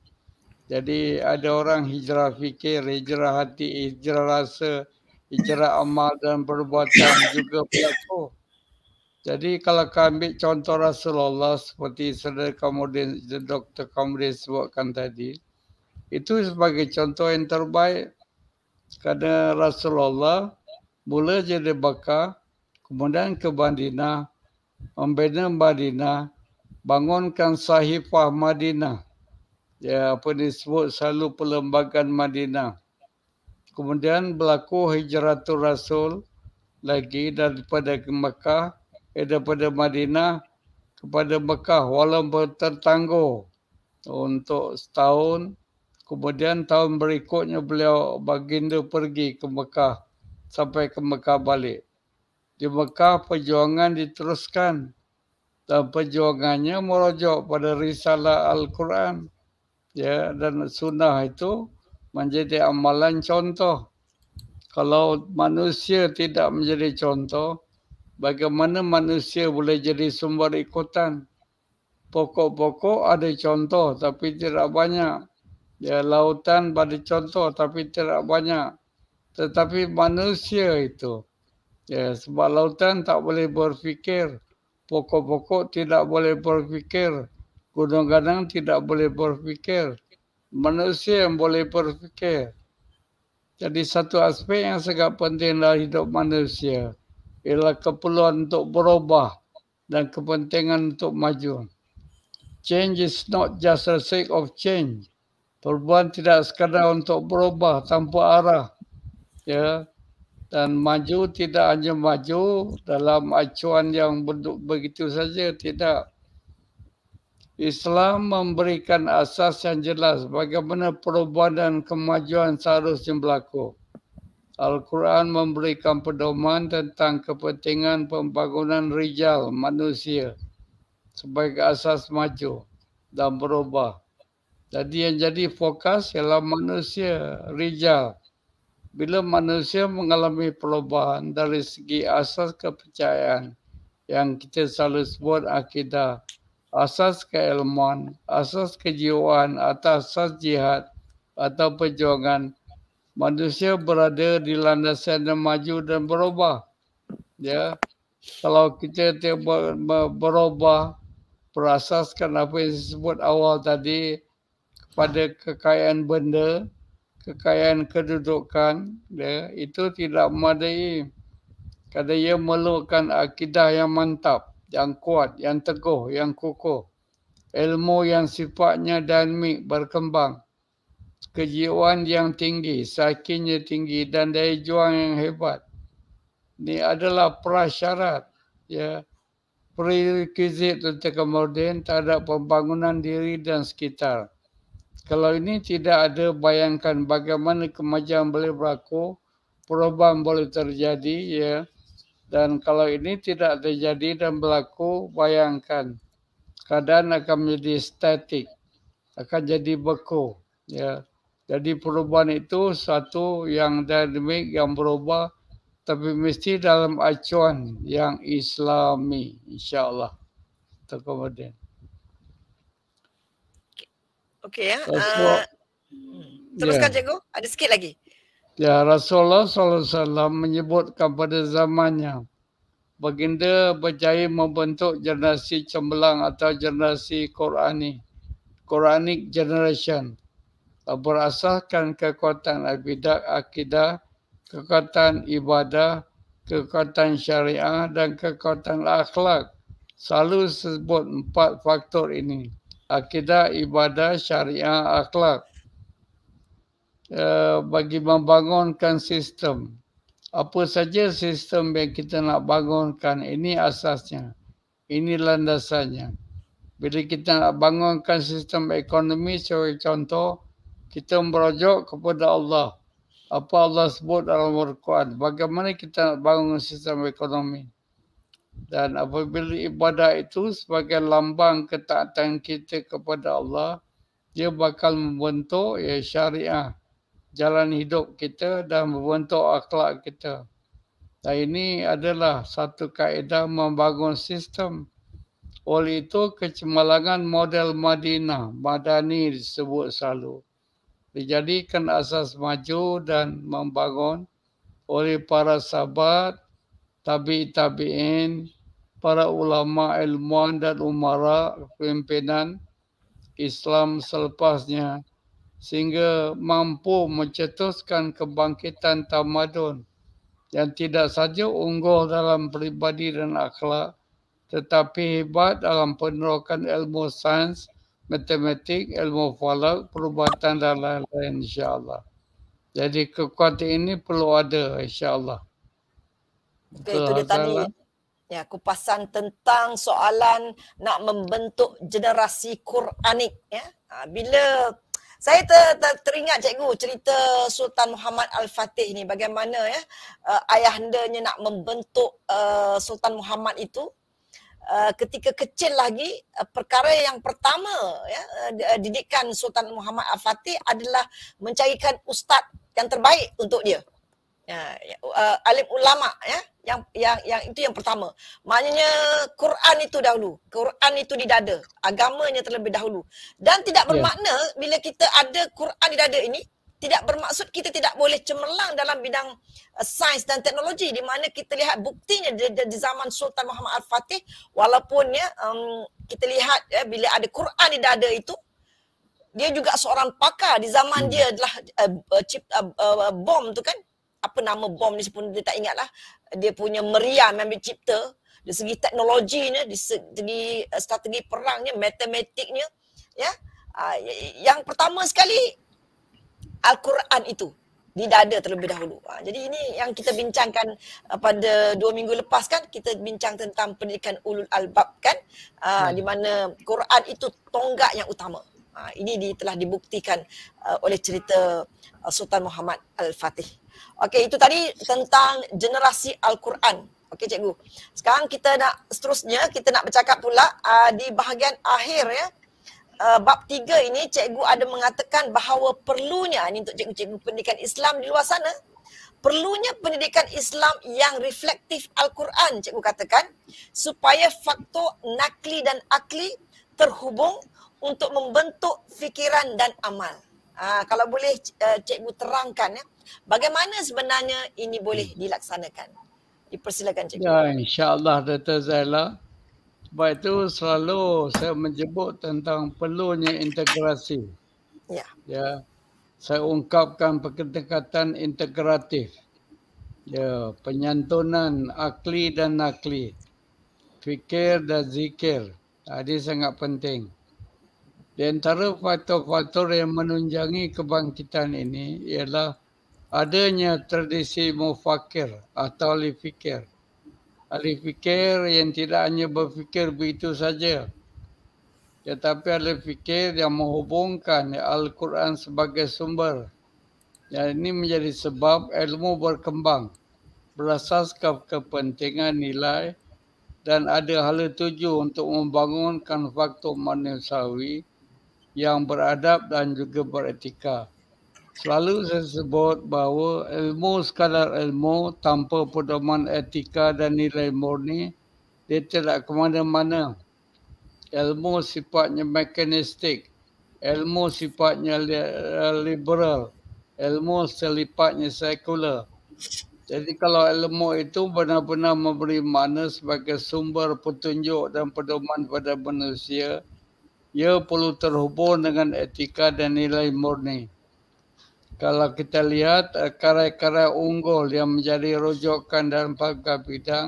Jadi ada orang hijrah fikir, hijrah hati, hijrah rasa, hijrah amal dan perbuatan juga berlaku. Jadi kalau kami ambil contoh Rasulullah seperti Saudara Kamudin, Dr. Kamudin sebutkan tadi, itu sebagai contoh yang terbaik kerana Rasulullah mula jadi bakar kemudian ke Madinah, membina Madinah, bangunkan sahifah Madinah. Ya, apa disebut selalu perlembagaan Madinah. Kemudian berlaku hijratul Rasul lagi daripada ke Mekah, eh, daripada Madinah kepada Mekah walaupun tertangguh untuk setahun. Kemudian tahun berikutnya beliau baginda pergi ke Mekah sampai ke Mekah balik di Mekah perjuangan diteruskan dan perjuangannya merujuk pada risalah Al-Quran ya dan sunnah itu menjadi amalan contoh kalau manusia tidak menjadi contoh bagaimana manusia boleh jadi sumber ikutan pokok-pokok ada contoh tapi tidak banyak ya lautan pada contoh tapi tidak banyak tetapi manusia itu Ya, sebab lautan tak boleh berfikir. Pokok-pokok tidak boleh berfikir. Gunung-gunung tidak boleh berfikir. Manusia yang boleh berfikir. Jadi satu aspek yang sangat penting dalam hidup manusia ialah keperluan untuk berubah dan kepentingan untuk maju. Change is not just a sake of change. Perubahan tidak sekadar untuk berubah tanpa arah. Ya, dan maju tidak hanya maju dalam acuan yang begitu saja tidak Islam memberikan asas yang jelas bagaimana perubahan dan kemajuan seharusnya berlaku. Al-Quran memberikan pedoman tentang kepentingan pembangunan rijal manusia sebagai asas maju dan berubah. Jadi yang jadi fokus ialah manusia rijal bila manusia mengalami perubahan dari segi asas kepercayaan yang kita selalu sebut akidah, asas keilmuan, asas kejiwaan atau asas jihad atau perjuangan, manusia berada di landasan yang maju dan berubah. Ya, kalau kita tidak berubah berasaskan apa yang disebut awal tadi kepada kekayaan benda, kekayaan kedudukan dia ya, itu tidak memadai kerana ia memerlukan akidah yang mantap, yang kuat, yang teguh, yang kukuh. Ilmu yang sifatnya dan mik berkembang. Kejiwaan yang tinggi, sakinnya tinggi dan daya juang yang hebat. Ini adalah prasyarat. Ya. Prerequisite untuk kemudian terhadap pembangunan diri dan sekitar. Kalau ini tidak ada bayangkan bagaimana kemajuan boleh berlaku, perubahan boleh terjadi ya. Dan kalau ini tidak terjadi dan berlaku, bayangkan keadaan akan menjadi statik, akan jadi beku ya. Jadi perubahan itu satu yang dinamik yang berubah tapi mesti dalam acuan yang islami Insya insyaallah. Terkemudian Okey ya. Uh, teruskan yeah. cikgu, ada sikit lagi. Ya Rasulullah sallallahu alaihi wasallam menyebut kepada zamannya baginda berjaya membentuk generasi cemerlang atau generasi Qurani. Quranic generation berasaskan kekuatan akidah, akidah, kekuatan ibadah, kekuatan syariah dan kekuatan akhlak. Selalu sebut empat faktor ini akidah ibadah syariah akhlak uh, bagi membangunkan sistem apa saja sistem yang kita nak bangunkan ini asasnya ini landasannya bila kita nak bangunkan sistem ekonomi sebagai contoh kita merujuk kepada Allah apa Allah sebut dalam Al-Quran bagaimana kita nak bangun sistem ekonomi dan apabila ibadah itu sebagai lambang ketaatan kita kepada Allah, dia bakal membentuk ya syariah jalan hidup kita dan membentuk akhlak kita. Dan ini adalah satu kaedah membangun sistem. Oleh itu, kecemalangan model Madinah, Madani disebut selalu, dijadikan asas maju dan membangun oleh para sahabat tabi'in, para ulama ilmuwan dan umara pimpinan Islam selepasnya sehingga mampu mencetuskan kebangkitan tamadun yang tidak saja unggul dalam peribadi dan akhlak tetapi hebat dalam penerokan ilmu sains, matematik, ilmu falak, perubatan dan lain-lain insyaAllah. Jadi kekuatan ini perlu ada insyaAllah. Okay, itu dia tadi. Ya, kupasan tentang soalan nak membentuk generasi Quranik. Ya. Ha, bila saya ter, ter, teringat cikgu cerita Sultan Muhammad Al-Fatih ni bagaimana ya uh, ayahandanya nak membentuk uh, Sultan Muhammad itu uh, ketika kecil lagi uh, perkara yang pertama ya uh, uh didikan Sultan Muhammad Al-Fatih adalah mencarikan ustaz yang terbaik untuk dia. Ya, ya, uh, alim ulama ya yang yang yang itu yang pertama maknanya Quran itu dahulu Quran itu di dada agamanya terlebih dahulu dan tidak ya. bermakna yeah. bila kita ada Quran di dada ini tidak bermaksud kita tidak boleh cemerlang dalam bidang uh, sains dan teknologi di mana kita lihat buktinya di, di, zaman Sultan Muhammad Al-Fatih walaupun ya um, kita lihat ya bila ada Quran di dada itu dia juga seorang pakar di zaman hmm. dia adalah uh, uh, cip, uh, uh, bom tu kan apa nama bom ni sepun dia tak ingat lah. Dia punya meriah memang cipta. Dari segi teknologinya, di segi eh, strategi perangnya, matematiknya. Ya? Ah, yang pertama sekali, Al-Quran itu di dada terlebih dahulu. Ah, jadi ini yang kita bincangkan ah, pada dua minggu lepas kan, kita bincang tentang pendidikan ulul albab kan. Hmm. di mana Quran itu tonggak yang utama. ini telah dibuktikan oleh cerita Sultan Muhammad Al-Fatih. Okey, itu tadi tentang generasi Al-Quran. Okey, cikgu. Sekarang kita nak seterusnya, kita nak bercakap pula uh, di bahagian akhir ya. Uh, bab tiga ini, cikgu ada mengatakan bahawa perlunya, ini untuk cikgu-cikgu pendidikan Islam di luar sana, perlunya pendidikan Islam yang reflektif Al-Quran, cikgu katakan, supaya faktor nakli dan akli terhubung untuk membentuk fikiran dan amal. Uh, kalau boleh uh, cikgu terangkan ya. Bagaimana sebenarnya ini boleh hmm. dilaksanakan? Dipersilakan cikgu. Ya, insyaAllah Dr. Zaila. Sebab itu selalu saya menjebut tentang perlunya integrasi. Ya. ya. Saya ungkapkan pendekatan integratif. Ya, penyantunan akli dan nakli. Fikir dan zikir. Tadi sangat penting. Di antara faktor-faktor yang menunjangi kebangkitan ini ialah adanya tradisi mufakir atau alifikir. Alifikir yang tidak hanya berfikir begitu saja. Tetapi alifikir yang menghubungkan Al-Quran sebagai sumber. Yang ini menjadi sebab ilmu berkembang berasaskan kepentingan nilai dan ada hal tuju untuk membangunkan faktor manusiawi yang beradab dan juga beretika. Selalu saya sebut bahawa ilmu sekadar ilmu tanpa pedoman etika dan nilai murni, dia tidak ke mana-mana. Ilmu sifatnya mekanistik. Ilmu sifatnya eh, liberal. Ilmu selipatnya sekular. Jadi kalau ilmu itu benar-benar memberi makna sebagai sumber petunjuk dan pedoman pada manusia, ia perlu terhubung dengan etika dan nilai murni kalau kita lihat eh, karya-karya unggul yang menjadi rujukan dalam pelbagai bidang,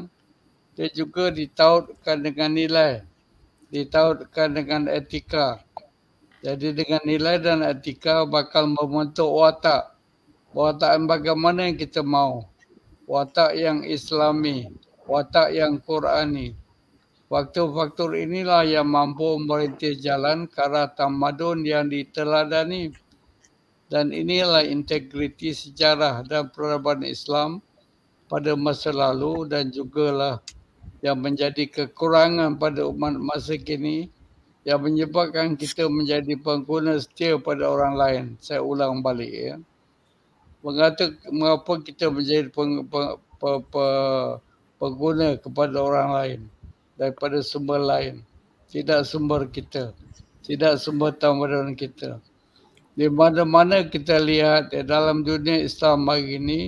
dia juga ditautkan dengan nilai, ditautkan dengan etika. Jadi dengan nilai dan etika bakal membentuk watak. Watak yang bagaimana yang kita mahu, Watak yang islami. Watak yang Qur'ani. Faktor-faktor inilah yang mampu memerintih jalan ke arah tamadun yang diteladani dan inilah integriti sejarah dan peradaban Islam pada masa lalu dan juga lah yang menjadi kekurangan pada umat masa kini yang menyebabkan kita menjadi pengguna setia pada orang lain. Saya ulang balik ya. Mengata mengapa kita menjadi peng, peng, peng, peng, pengguna kepada orang lain daripada sumber lain. Tidak sumber kita. Tidak sumber tamadun kita di mana-mana kita lihat di dalam dunia Islam hari ini,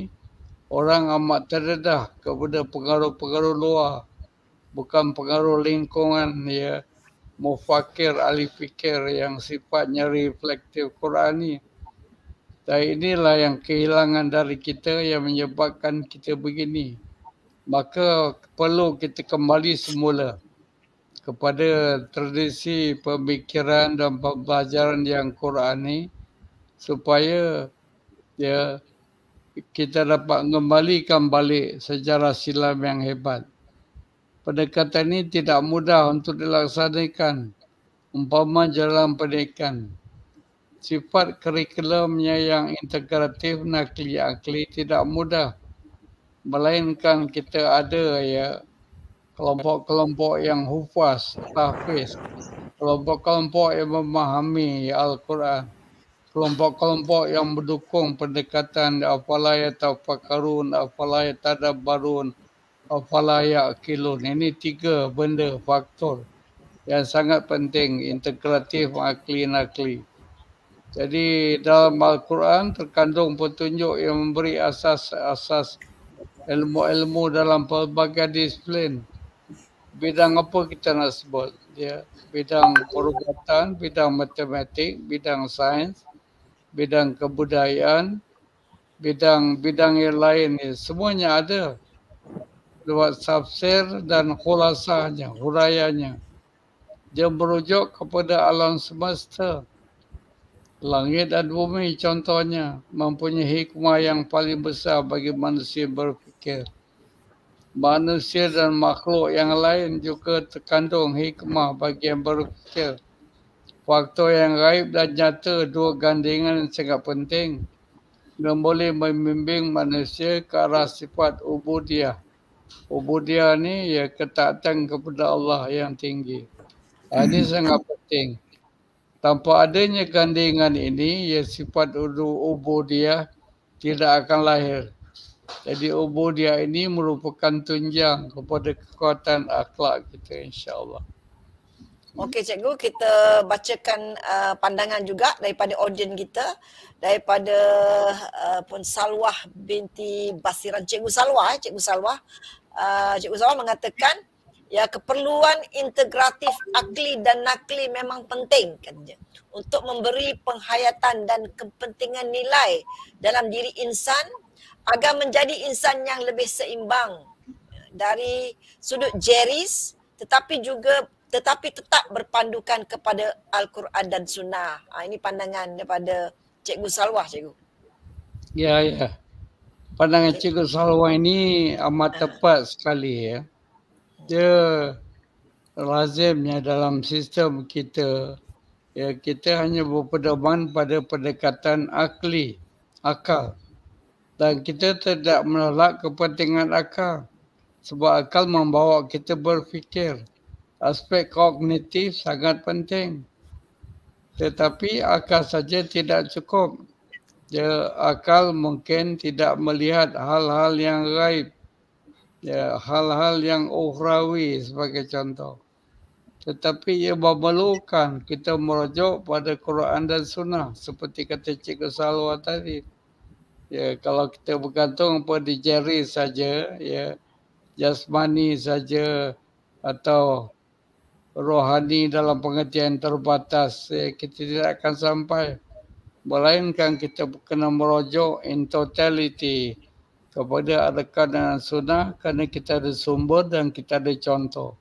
orang amat terdedah kepada pengaruh-pengaruh luar. Bukan pengaruh lingkungan, ya. Mufakir, ahli fikir yang sifatnya reflektif Quran ini. Dan inilah yang kehilangan dari kita yang menyebabkan kita begini. Maka perlu kita kembali semula kepada tradisi pemikiran dan pembelajaran yang Qurani supaya ya kita dapat mengembalikan balik sejarah silam yang hebat. Pendekatan ini tidak mudah untuk dilaksanakan. Umpama jalan pendekatan Sifat kurikulumnya yang integratif nakli akli tidak mudah. Melainkan kita ada ya kelompok-kelompok yang hufaz, tahfiz, kelompok-kelompok yang memahami Al-Quran, kelompok-kelompok yang mendukung pendekatan afalaya tafakkarun, afalaya tadabbarun, afalaya akilun. Ini tiga benda faktor yang sangat penting integratif akli nakli. Jadi dalam Al-Quran terkandung petunjuk yang memberi asas-asas ilmu-ilmu dalam pelbagai disiplin bidang apa kita nak sebut dia ya, bidang perubatan bidang matematik bidang sains bidang kebudayaan bidang bidang yang lain ni semuanya ada lewat tafsir dan khulasahnya huraiannya dia merujuk kepada alam semesta langit dan bumi contohnya mempunyai hikmah yang paling besar bagi manusia berfikir manusia dan makhluk yang lain juga terkandung hikmah bagi yang berkerja. Faktor yang raib dan nyata dua gandingan yang sangat penting dan boleh membimbing manusia ke arah sifat ubudiah. Ubudiah ni ya ketaatan kepada Allah yang tinggi. Ha, ini hmm. sangat penting. Tanpa adanya gandingan ini, ya sifat ubudiah tidak akan lahir. Jadi ubudiah ini merupakan tunjang kepada kekuatan akhlak kita insya Allah. Okey cikgu, kita bacakan uh, pandangan juga daripada audien kita. Daripada uh, pun Salwah binti Basiran. Cikgu Salwah, eh, cikgu Salwah. Uh, cikgu Salwah mengatakan, ya keperluan integratif akli dan nakli memang penting kan dia untuk memberi penghayatan dan kepentingan nilai dalam diri insan agar menjadi insan yang lebih seimbang dari sudut jeris tetapi juga tetapi tetap berpandukan kepada Al-Quran dan Sunnah. Ha, ini pandangan daripada Cikgu Salwah, Cikgu. Ya, ya. Pandangan Cikgu Salwah ini amat ah. tepat sekali ya. Dia lazimnya dalam sistem kita ya kita hanya berpedoman pada pendekatan akli akal dan kita tidak menolak kepentingan akal sebab akal membawa kita berfikir. Aspek kognitif sangat penting. Tetapi akal saja tidak cukup. Ya, akal mungkin tidak melihat hal-hal yang gaib. Ya, hal-hal yang ukhrawi sebagai contoh. Tetapi ia memerlukan kita merujuk pada Quran dan Sunnah seperti kata Cikgu Salwa tadi ya kalau kita bergantung pada jari saja ya jasmani saja atau rohani dalam pengertian terbatas ya, kita tidak akan sampai melainkan kita kena merujuk in totality kepada adakan dan sunnah kerana kita ada sumber dan kita ada contoh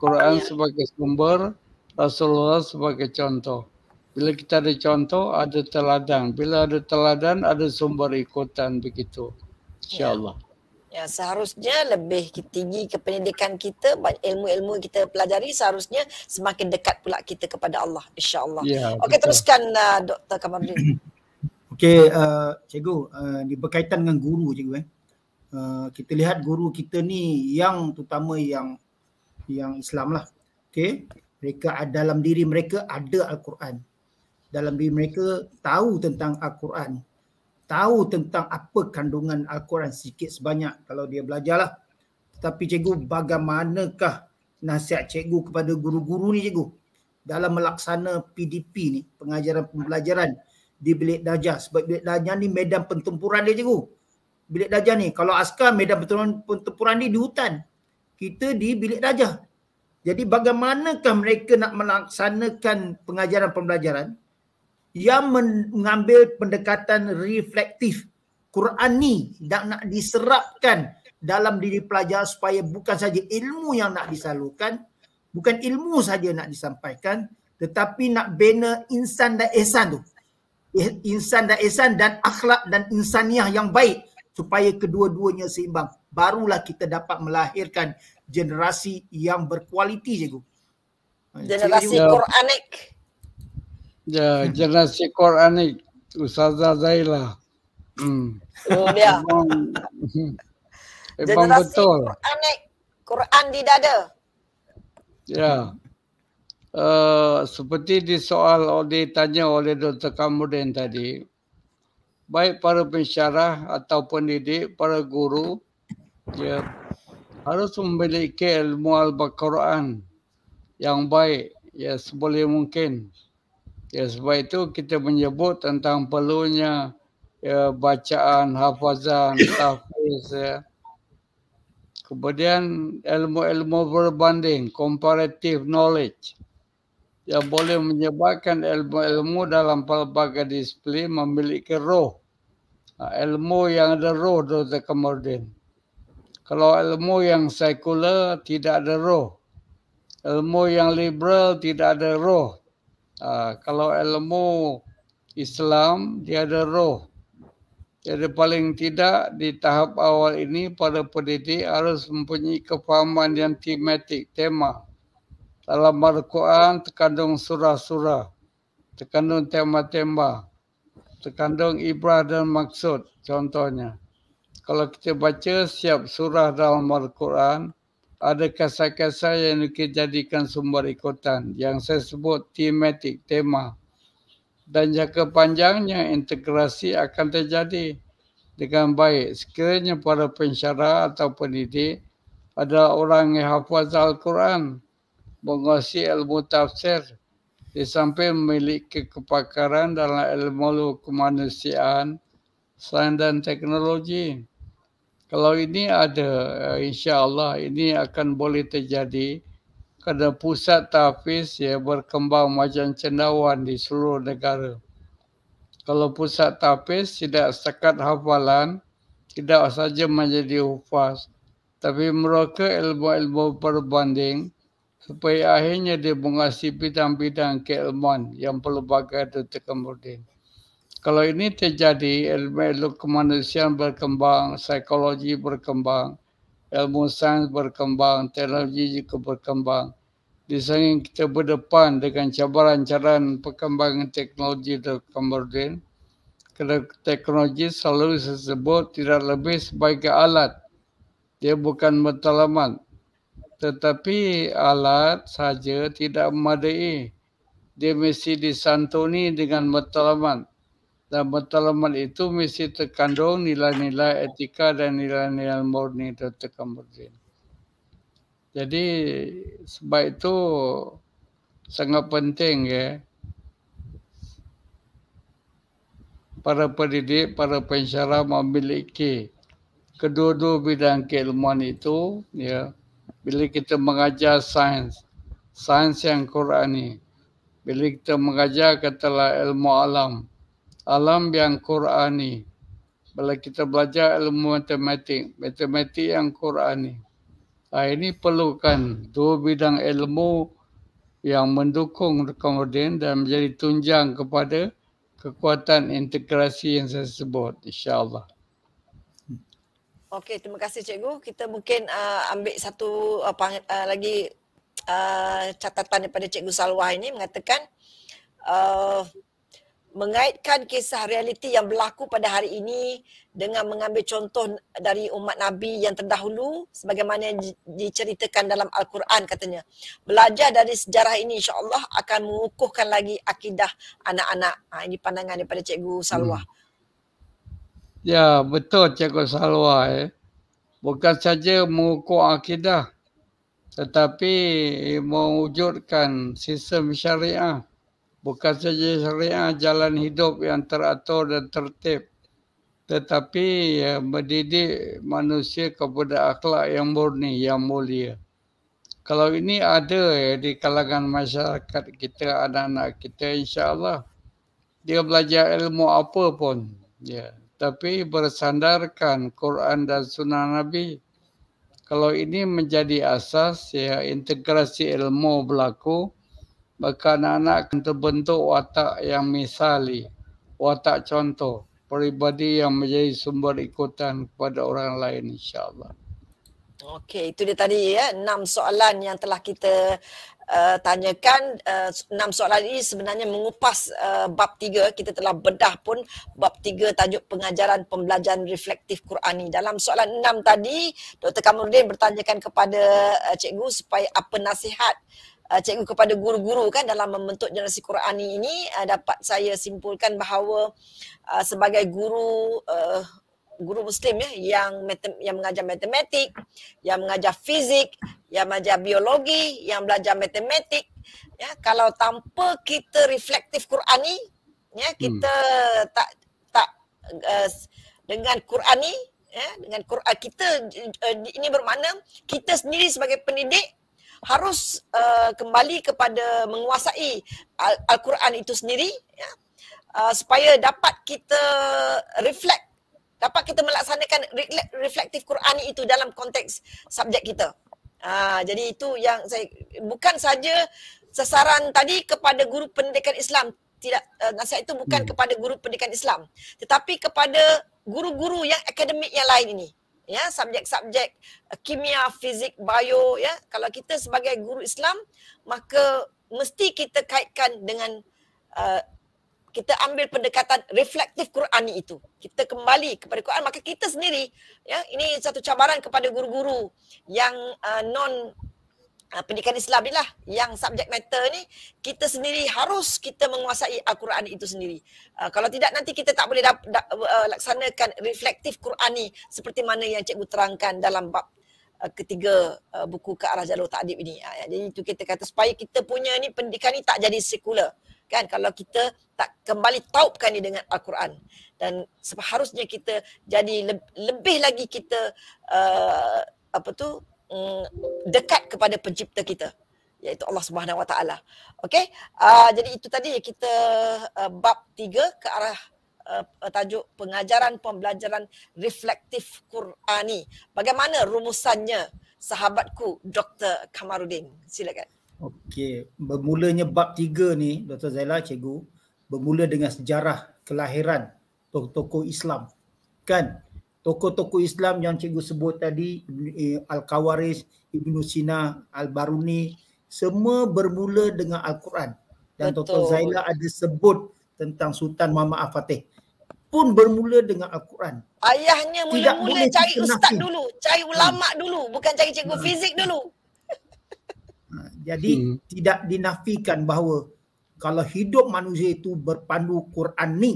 Quran ya. sebagai sumber Rasulullah sebagai contoh bila kita ada contoh, ada teladan. Bila ada teladan, ada sumber ikutan begitu. InsyaAllah. Ya. ya, seharusnya lebih tinggi kependidikan kita, ilmu-ilmu kita pelajari, seharusnya semakin dekat pula kita kepada Allah. InsyaAllah. Ya, Okey, teruskan uh, Dr. Kamarudin. [clears throat] Okey, uh, cikgu, uh, di berkaitan dengan guru, cikgu. Eh. Uh, kita lihat guru kita ni yang terutama yang yang Islam lah. Okey, mereka dalam diri mereka ada Al-Quran dalam diri mereka tahu tentang Al-Quran tahu tentang apa kandungan Al-Quran sikit sebanyak kalau dia belajarlah tetapi cikgu bagaimanakah nasihat cikgu kepada guru-guru ni cikgu dalam melaksana PDP ni pengajaran pembelajaran di bilik darjah sebab bilik darjah ni medan pertempuran dia cikgu bilik darjah ni kalau askar medan pertempuran, pertempuran ni di hutan kita di bilik darjah jadi bagaimanakah mereka nak melaksanakan pengajaran pembelajaran yang mengambil pendekatan reflektif Quran ni nak nak diserapkan dalam diri pelajar supaya bukan saja ilmu yang nak disalurkan bukan ilmu saja nak disampaikan tetapi nak bina insan dan ihsan tu eh, insan dan ihsan dan akhlak dan insaniah yang baik supaya kedua-duanya seimbang barulah kita dapat melahirkan generasi yang berkualiti cikgu ha, generasi Quranik Ya, generasi Quranik Ustazah Zaila. Hmm. Oh, ya. Memang, memang betul. Quranik Quran di dada. Ya. Uh, seperti di soal oleh tanya oleh Dr. Kamudin tadi, baik para pensyarah ataupun didik, para guru, ya, harus memiliki ilmu Al-Baqarah yang baik ya seboleh mungkin. Ya, sebab itu kita menyebut tentang perlunya ya, bacaan, hafazan, [coughs] tahfiz. Ya. Kemudian ilmu-ilmu berbanding, comparative knowledge yang boleh menyebabkan ilmu-ilmu dalam pelbagai disiplin memiliki roh. Ha, ilmu yang ada roh, Dr. Kamordin. Kalau ilmu yang sekuler, tidak ada roh. Ilmu yang liberal, tidak ada roh. Ah, kalau ilmu Islam dia ada roh. Jadi paling tidak di tahap awal ini pada pendidik harus mempunyai kefahaman yang tematik, tema. Dalam Al-Quran terkandung surah-surah, terkandung tema-tema, terkandung ibrah dan maksud contohnya. Kalau kita baca setiap surah dalam Al-Quran, ada kasar-kasar yang dijadikan sumber ikutan yang saya sebut tematik tema dan jangka panjangnya integrasi akan terjadi dengan baik sekiranya para pensyarah atau pendidik adalah orang yang hafaz Al-Quran, menguasai ilmu tafsir, di samping memiliki kepakaran dalam ilmu kemanusiaan, sains dan teknologi kalau ini ada eh, Insya Allah ini akan boleh terjadi kerana pusat tahfiz ya berkembang macam cendawan di seluruh negara kalau pusat tahfiz tidak sekat hafalan tidak saja menjadi hufaz tapi mereka ilmu-ilmu berbanding supaya akhirnya dia mengasih bidang-bidang keilmuan yang perlu pelbagai itu terkemudian. Kalau ini terjadi, ilmu kemanusiaan berkembang, psikologi berkembang, ilmu sains berkembang, teknologi juga berkembang. Di samping kita berdepan dengan cabaran-cabaran perkembangan teknologi dan kemerdekaan, kerana teknologi selalu disebut tidak lebih sebagai alat. Dia bukan matlamat. Tetapi alat saja tidak memadai. Dia mesti disantuni dengan matlamat dan matlamat itu mesti terkandung nilai-nilai etika dan nilai-nilai murni Dr. Kamuddin. Jadi sebab itu sangat penting ya para pendidik, para pensyarah memiliki kedua-dua bidang keilmuan itu ya bila kita mengajar sains sains yang Qurani bila kita mengajar katalah ilmu alam alam yang Qurani. Bila kita belajar ilmu matematik, matematik yang Qurani. Nah, ini perlukan dua bidang ilmu yang mendukung kemudian dan menjadi tunjang kepada kekuatan integrasi yang saya sebut. Allah. Okey, terima kasih cikgu. Kita mungkin uh, ambil satu uh, uh, lagi uh, catatan daripada cikgu Salwa ini mengatakan uh, mengaitkan kisah realiti yang berlaku pada hari ini dengan mengambil contoh dari umat Nabi yang terdahulu sebagaimana diceritakan dalam Al-Quran katanya. Belajar dari sejarah ini insya Allah akan mengukuhkan lagi akidah anak-anak. Ha, ini pandangan daripada Cikgu Salwa. Hmm. Ya betul Cikgu Salwa. Eh. Bukan saja mengukuh akidah tetapi mewujudkan sistem syariah bukan saja syariah jalan hidup yang teratur dan tertib tetapi ya, mendidik manusia kepada akhlak yang murni, yang mulia. Kalau ini ada ya, di kalangan masyarakat kita, anak-anak kita, insya Allah dia belajar ilmu apa pun. Ya. Tapi bersandarkan Quran dan Sunnah Nabi, kalau ini menjadi asas, ya, integrasi ilmu berlaku, Maka anak anak akan terbentuk watak yang misali, watak contoh, peribadi yang menjadi sumber ikutan kepada orang lain insyaAllah. Okey, itu dia tadi ya, enam soalan yang telah kita uh, tanyakan. Uh, enam soalan ini sebenarnya mengupas uh, bab tiga. Kita telah bedah pun bab tiga tajuk pengajaran pembelajaran reflektif Qurani. Dalam soalan enam tadi, Dr. Kamurudin bertanyakan kepada uh, cikgu supaya apa nasihat uh, cikgu kepada guru-guru kan dalam membentuk generasi Quran ini uh, dapat saya simpulkan bahawa uh, sebagai guru uh, guru muslim ya yang yang mengajar matematik, yang mengajar fizik, yang mengajar biologi, yang belajar matematik ya kalau tanpa kita reflektif Quran ni ya kita hmm. tak tak uh, dengan Quran ni ya dengan Quran kita uh, ini bermakna kita sendiri sebagai pendidik harus uh, kembali kepada menguasai Al- Al-Quran itu sendiri ya? uh, supaya dapat kita reflect dapat kita melaksanakan re- reflektif Quran itu dalam konteks subjek kita. Uh, jadi itu yang saya bukan saja sasaran tadi kepada guru pendidikan Islam tidak uh, nasihat itu bukan hmm. kepada guru pendidikan Islam tetapi kepada guru-guru yang akademik yang lain ini ya subjek-subjek eh, kimia, fizik, bio ya. Kalau kita sebagai guru Islam maka mesti kita kaitkan dengan uh, kita ambil pendekatan reflektif Quran itu. Kita kembali kepada Quran maka kita sendiri ya ini satu cabaran kepada guru-guru yang uh, non uh, pendidikan Islam ni lah yang subjek matter ni kita sendiri harus kita menguasai Al-Quran itu sendiri. Uh, kalau tidak nanti kita tak boleh da- da- uh, eh, laksanakan reflektif Quran ni seperti mana yang cikgu terangkan dalam bab eh, ketiga uh, buku ke arah jalur takdib ini. Uh, jadi itu kita kata supaya kita punya ni pendidikan ni tak jadi sekular. Kan kalau kita tak kembali taubkan dia dengan Al-Quran. Dan seharusnya kita jadi le- lebih lagi kita uh, apa tu mm, dekat kepada pencipta kita iaitu Allah Subhanahu Wa Taala. Okey? Uh, jadi itu tadi kita uh, bab tiga ke arah uh, tajuk pengajaran pembelajaran reflektif Qurani. Bagaimana rumusannya sahabatku Dr. Kamarudin? Silakan. Okey, bermulanya bab tiga ni Dr. Zaila cikgu bermula dengan sejarah kelahiran tokoh-tokoh Islam. Kan? tokoh-tokoh Islam yang cikgu sebut tadi eh, al kawaris Ibnu Sina, Al-Baruni semua bermula dengan Al-Quran. Dan Betul. Dr. Zaila ada sebut tentang Sultan Mama al pun bermula dengan Al-Quran. Ayahnya mula-mula Tidak boleh cari ustaz nafim. dulu, cari ulama hmm. dulu, bukan cari cikgu hmm. fizik dulu. Ha, jadi hmm. tidak dinafikan bahawa kalau hidup manusia itu berpandu Quran ni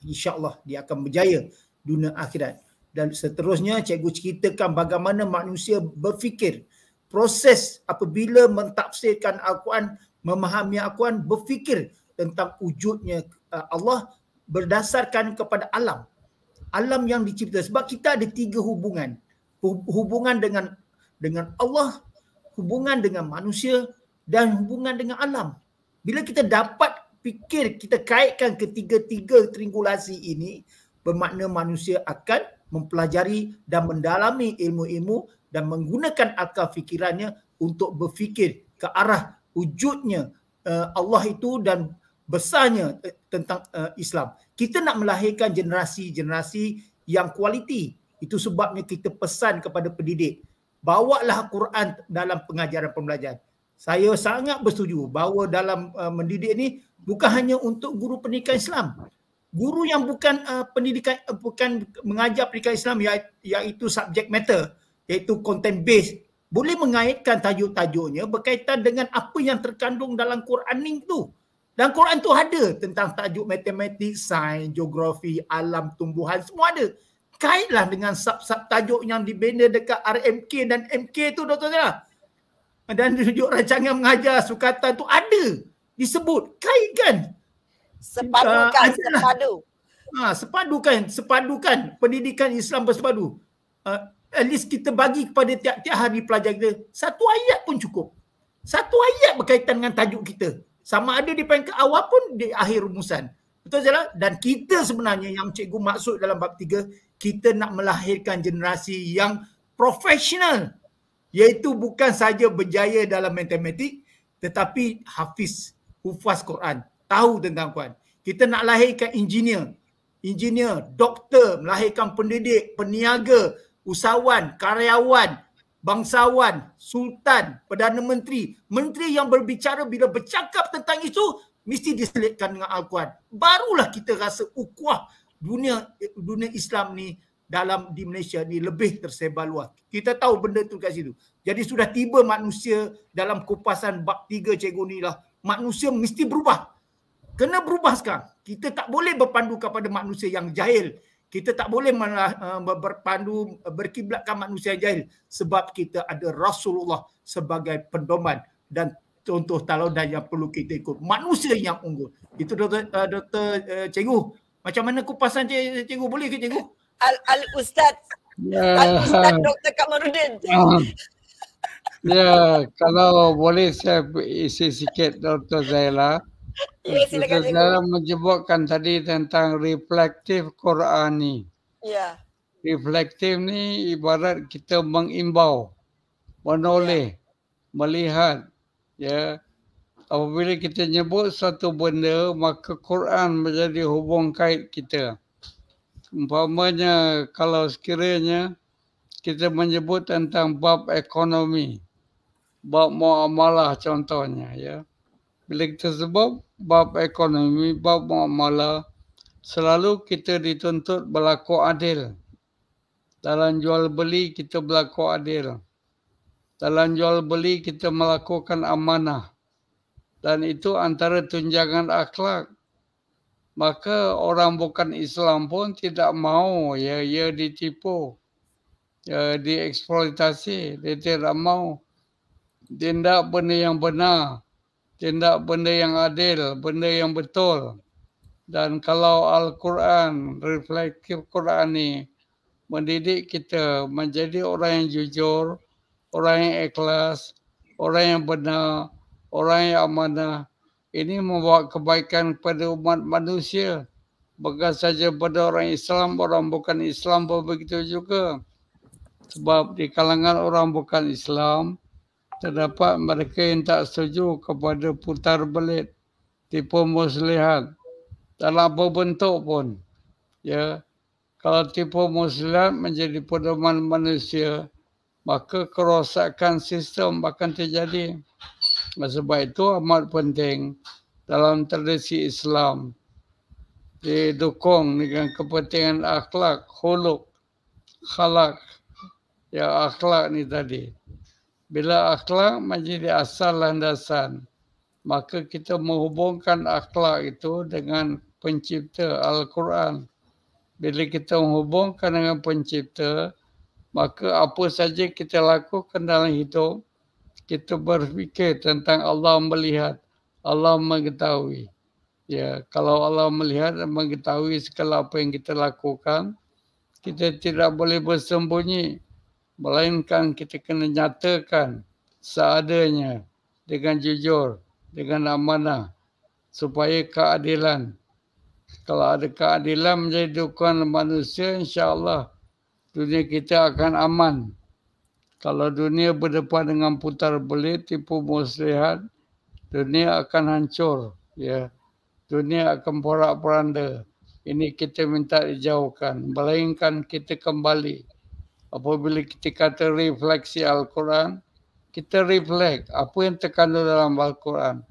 insyaallah dia akan berjaya dunia akhirat. Dan seterusnya cikgu ceritakan bagaimana manusia berfikir proses apabila mentafsirkan Al-Quran, memahami Al-Quran, berfikir tentang wujudnya uh, Allah berdasarkan kepada alam. Alam yang dicipta. Sebab kita ada tiga hubungan. Hubungan dengan dengan Allah, hubungan dengan manusia dan hubungan dengan alam. Bila kita dapat fikir, kita kaitkan ketiga-tiga triangulasi ini, bermakna manusia akan mempelajari dan mendalami ilmu-ilmu dan menggunakan akal fikirannya untuk berfikir ke arah wujudnya eh, Allah itu dan besarnya eh, tentang eh, Islam. Kita nak melahirkan generasi-generasi yang kualiti. Itu sebabnya kita pesan kepada pendidik, bawa lah Quran dalam pengajaran pembelajaran. Saya sangat bersetuju bahawa dalam mendidik ini bukan hanya untuk guru pendidikan Islam, guru yang bukan uh, pendidikan uh, bukan mengajar pendidikan Islam ya, iaitu subject matter iaitu content based boleh mengaitkan tajuk-tajuknya berkaitan dengan apa yang terkandung dalam Quran ni tu. Dan Quran tu ada tentang tajuk matematik, sains, geografi, alam, tumbuhan, semua ada. Kaitlah dengan sub-sub tajuk yang dibina dekat RMK dan MK tu, Dr. Zara. Dan [laughs] tujuk rancangan mengajar sukatan tu ada disebut. Kaitkan sepadukan uh, sepadu. Ha, sepadukan sepadukan pendidikan Islam bersepadu. Uh, ah, at least kita bagi kepada tiap-tiap hari pelajar kita satu ayat pun cukup. Satu ayat berkaitan dengan tajuk kita. Sama ada di peringkat awal pun di akhir rumusan. Betul jelah dan kita sebenarnya yang cikgu maksud dalam bab tiga kita nak melahirkan generasi yang profesional iaitu bukan saja berjaya dalam matematik tetapi hafiz hufaz Quran tahu tentang kuan. Kita nak lahirkan engineer, engineer, doktor, melahirkan pendidik, peniaga, usahawan, karyawan, bangsawan, sultan, perdana menteri, menteri yang berbicara bila bercakap tentang itu mesti diselitkan dengan Al-Quran. Barulah kita rasa ukuah dunia dunia Islam ni dalam di Malaysia ni lebih tersebar luas. Kita tahu benda tu kat situ. Jadi sudah tiba manusia dalam kupasan bak tiga cikgu ni lah. Manusia mesti berubah kena berubah sekarang. Kita tak boleh berpandu kepada manusia yang jahil. Kita tak boleh malah eh, berpandu eh, berkiblatkan manusia yang jahil sebab kita ada Rasulullah sebagai pendoman dan contoh taladan yang perlu kita ikut. Manusia yang unggul. Itu Dr. Eh, Dr. Cikgu. Macam mana kupasan cikgu boleh ke cikgu? Al Al Ustaz. Ya. Al Ustaz Dr. Kamarudin. [laughs] Ya. ya, kalau boleh saya isi sikit Dr. Zaila. Ya, silakan Zara menyebutkan tadi tentang reflektif Quran ni. Ya. Reflektif ni ibarat kita mengimbau, menoleh, ya. melihat. Ya. Apabila kita nyebut satu benda, maka Quran menjadi hubung kait kita. Umpamanya kalau sekiranya kita menyebut tentang bab ekonomi, bab muamalah contohnya. Ya. Bila kita sebut, bab ekonomi, bab muamalah, selalu kita dituntut berlaku adil. Dalam jual beli kita berlaku adil. Dalam jual beli kita melakukan amanah. Dan itu antara tunjangan akhlak. Maka orang bukan Islam pun tidak mau ya ya ditipu. Ya, dieksploitasi. Dia tidak mau. Tindak benda yang benar tindak benda yang adil, benda yang betul. Dan kalau Al-Quran, reflektif Quran ini mendidik kita menjadi orang yang jujur, orang yang ikhlas, orang yang benar, orang yang amanah. Ini membawa kebaikan kepada umat manusia. Bukan saja pada orang Islam, orang bukan Islam pun begitu juga. Sebab di kalangan orang bukan Islam, terdapat mereka yang tak setuju kepada putar belit tipu muslihat dalam apa bentuk pun ya kalau tipu muslihat menjadi pedoman manusia maka kerosakan sistem akan terjadi sebab itu amat penting dalam tradisi Islam didukung dengan kepentingan akhlak, huluk, khalak ya akhlak ni tadi bila akhlak menjadi asal landasan, maka kita menghubungkan akhlak itu dengan pencipta Al-Quran. Bila kita menghubungkan dengan pencipta, maka apa saja kita lakukan dalam hidup, kita berfikir tentang Allah melihat, Allah mengetahui. Ya, kalau Allah melihat dan mengetahui segala apa yang kita lakukan, kita tidak boleh bersembunyi melainkan kita kena nyatakan seadanya dengan jujur, dengan amanah supaya keadilan. Kalau ada keadilan menjadi dukungan manusia, insyaAllah dunia kita akan aman. Kalau dunia berdepan dengan putar belit, tipu muslihat, dunia akan hancur. Ya, Dunia akan porak poranda. Ini kita minta dijauhkan. Melainkan kita kembali apabila kita kata refleksi Al-Quran, kita reflect apa yang terkandung dalam Al-Quran.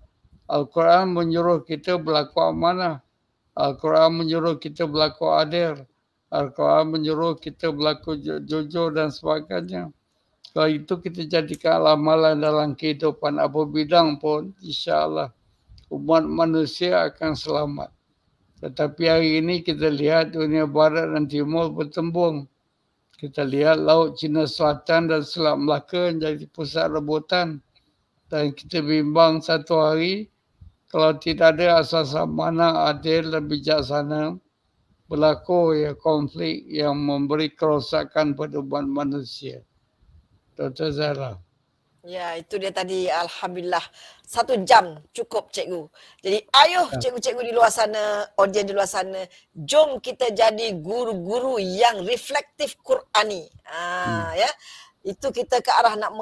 Al-Quran menyuruh kita berlaku amanah. Al-Quran menyuruh kita berlaku adil. Al-Quran menyuruh kita berlaku jujur dan sebagainya. Kalau itu kita jadikan amalan dalam kehidupan apa bidang pun, insyaAllah umat manusia akan selamat. Tetapi hari ini kita lihat dunia barat dan timur bertembung. Kita lihat Laut Cina Selatan dan Selat Melaka menjadi pusat rebutan dan kita bimbang satu hari kalau tidak ada asas mana adil dan bijaksana berlaku ya konflik yang memberi kerosakan pada manusia. Dr. Zahra. Ya, itu dia tadi. Alhamdulillah. Satu jam cukup, cikgu. Jadi, ayuh ya. cikgu-cikgu di luar sana, audien di luar sana, jom kita jadi guru-guru yang reflektif Qur'ani. Ha, hmm. ya. Itu kita ke arah nak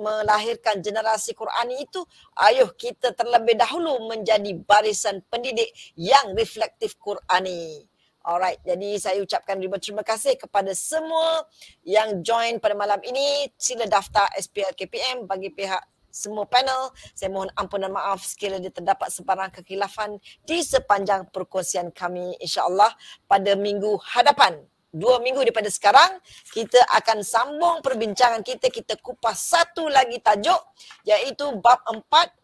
melahirkan generasi Qur'ani itu, ayuh kita terlebih dahulu menjadi barisan pendidik yang reflektif Qur'ani. Alright, jadi saya ucapkan ribu terima kasih kepada semua yang join pada malam ini. Sila daftar SPL KPM bagi pihak semua panel. Saya mohon ampun dan maaf sekiranya terdapat sebarang kekilafan di sepanjang perkongsian kami insyaAllah pada minggu hadapan. Dua minggu daripada sekarang, kita akan sambung perbincangan kita. Kita kupas satu lagi tajuk iaitu bab empat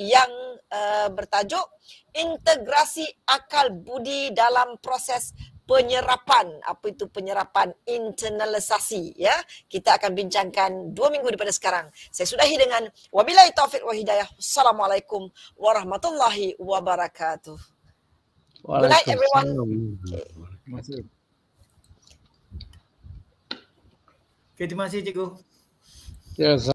yang uh, bertajuk integrasi akal budi dalam proses penyerapan apa itu penyerapan internalisasi ya kita akan bincangkan dua minggu daripada sekarang saya sudahi dengan Wabilai taufik wa assalamualaikum warahmatullahi wabarakatuh good night everyone Okay, terima kasih cikgu yes.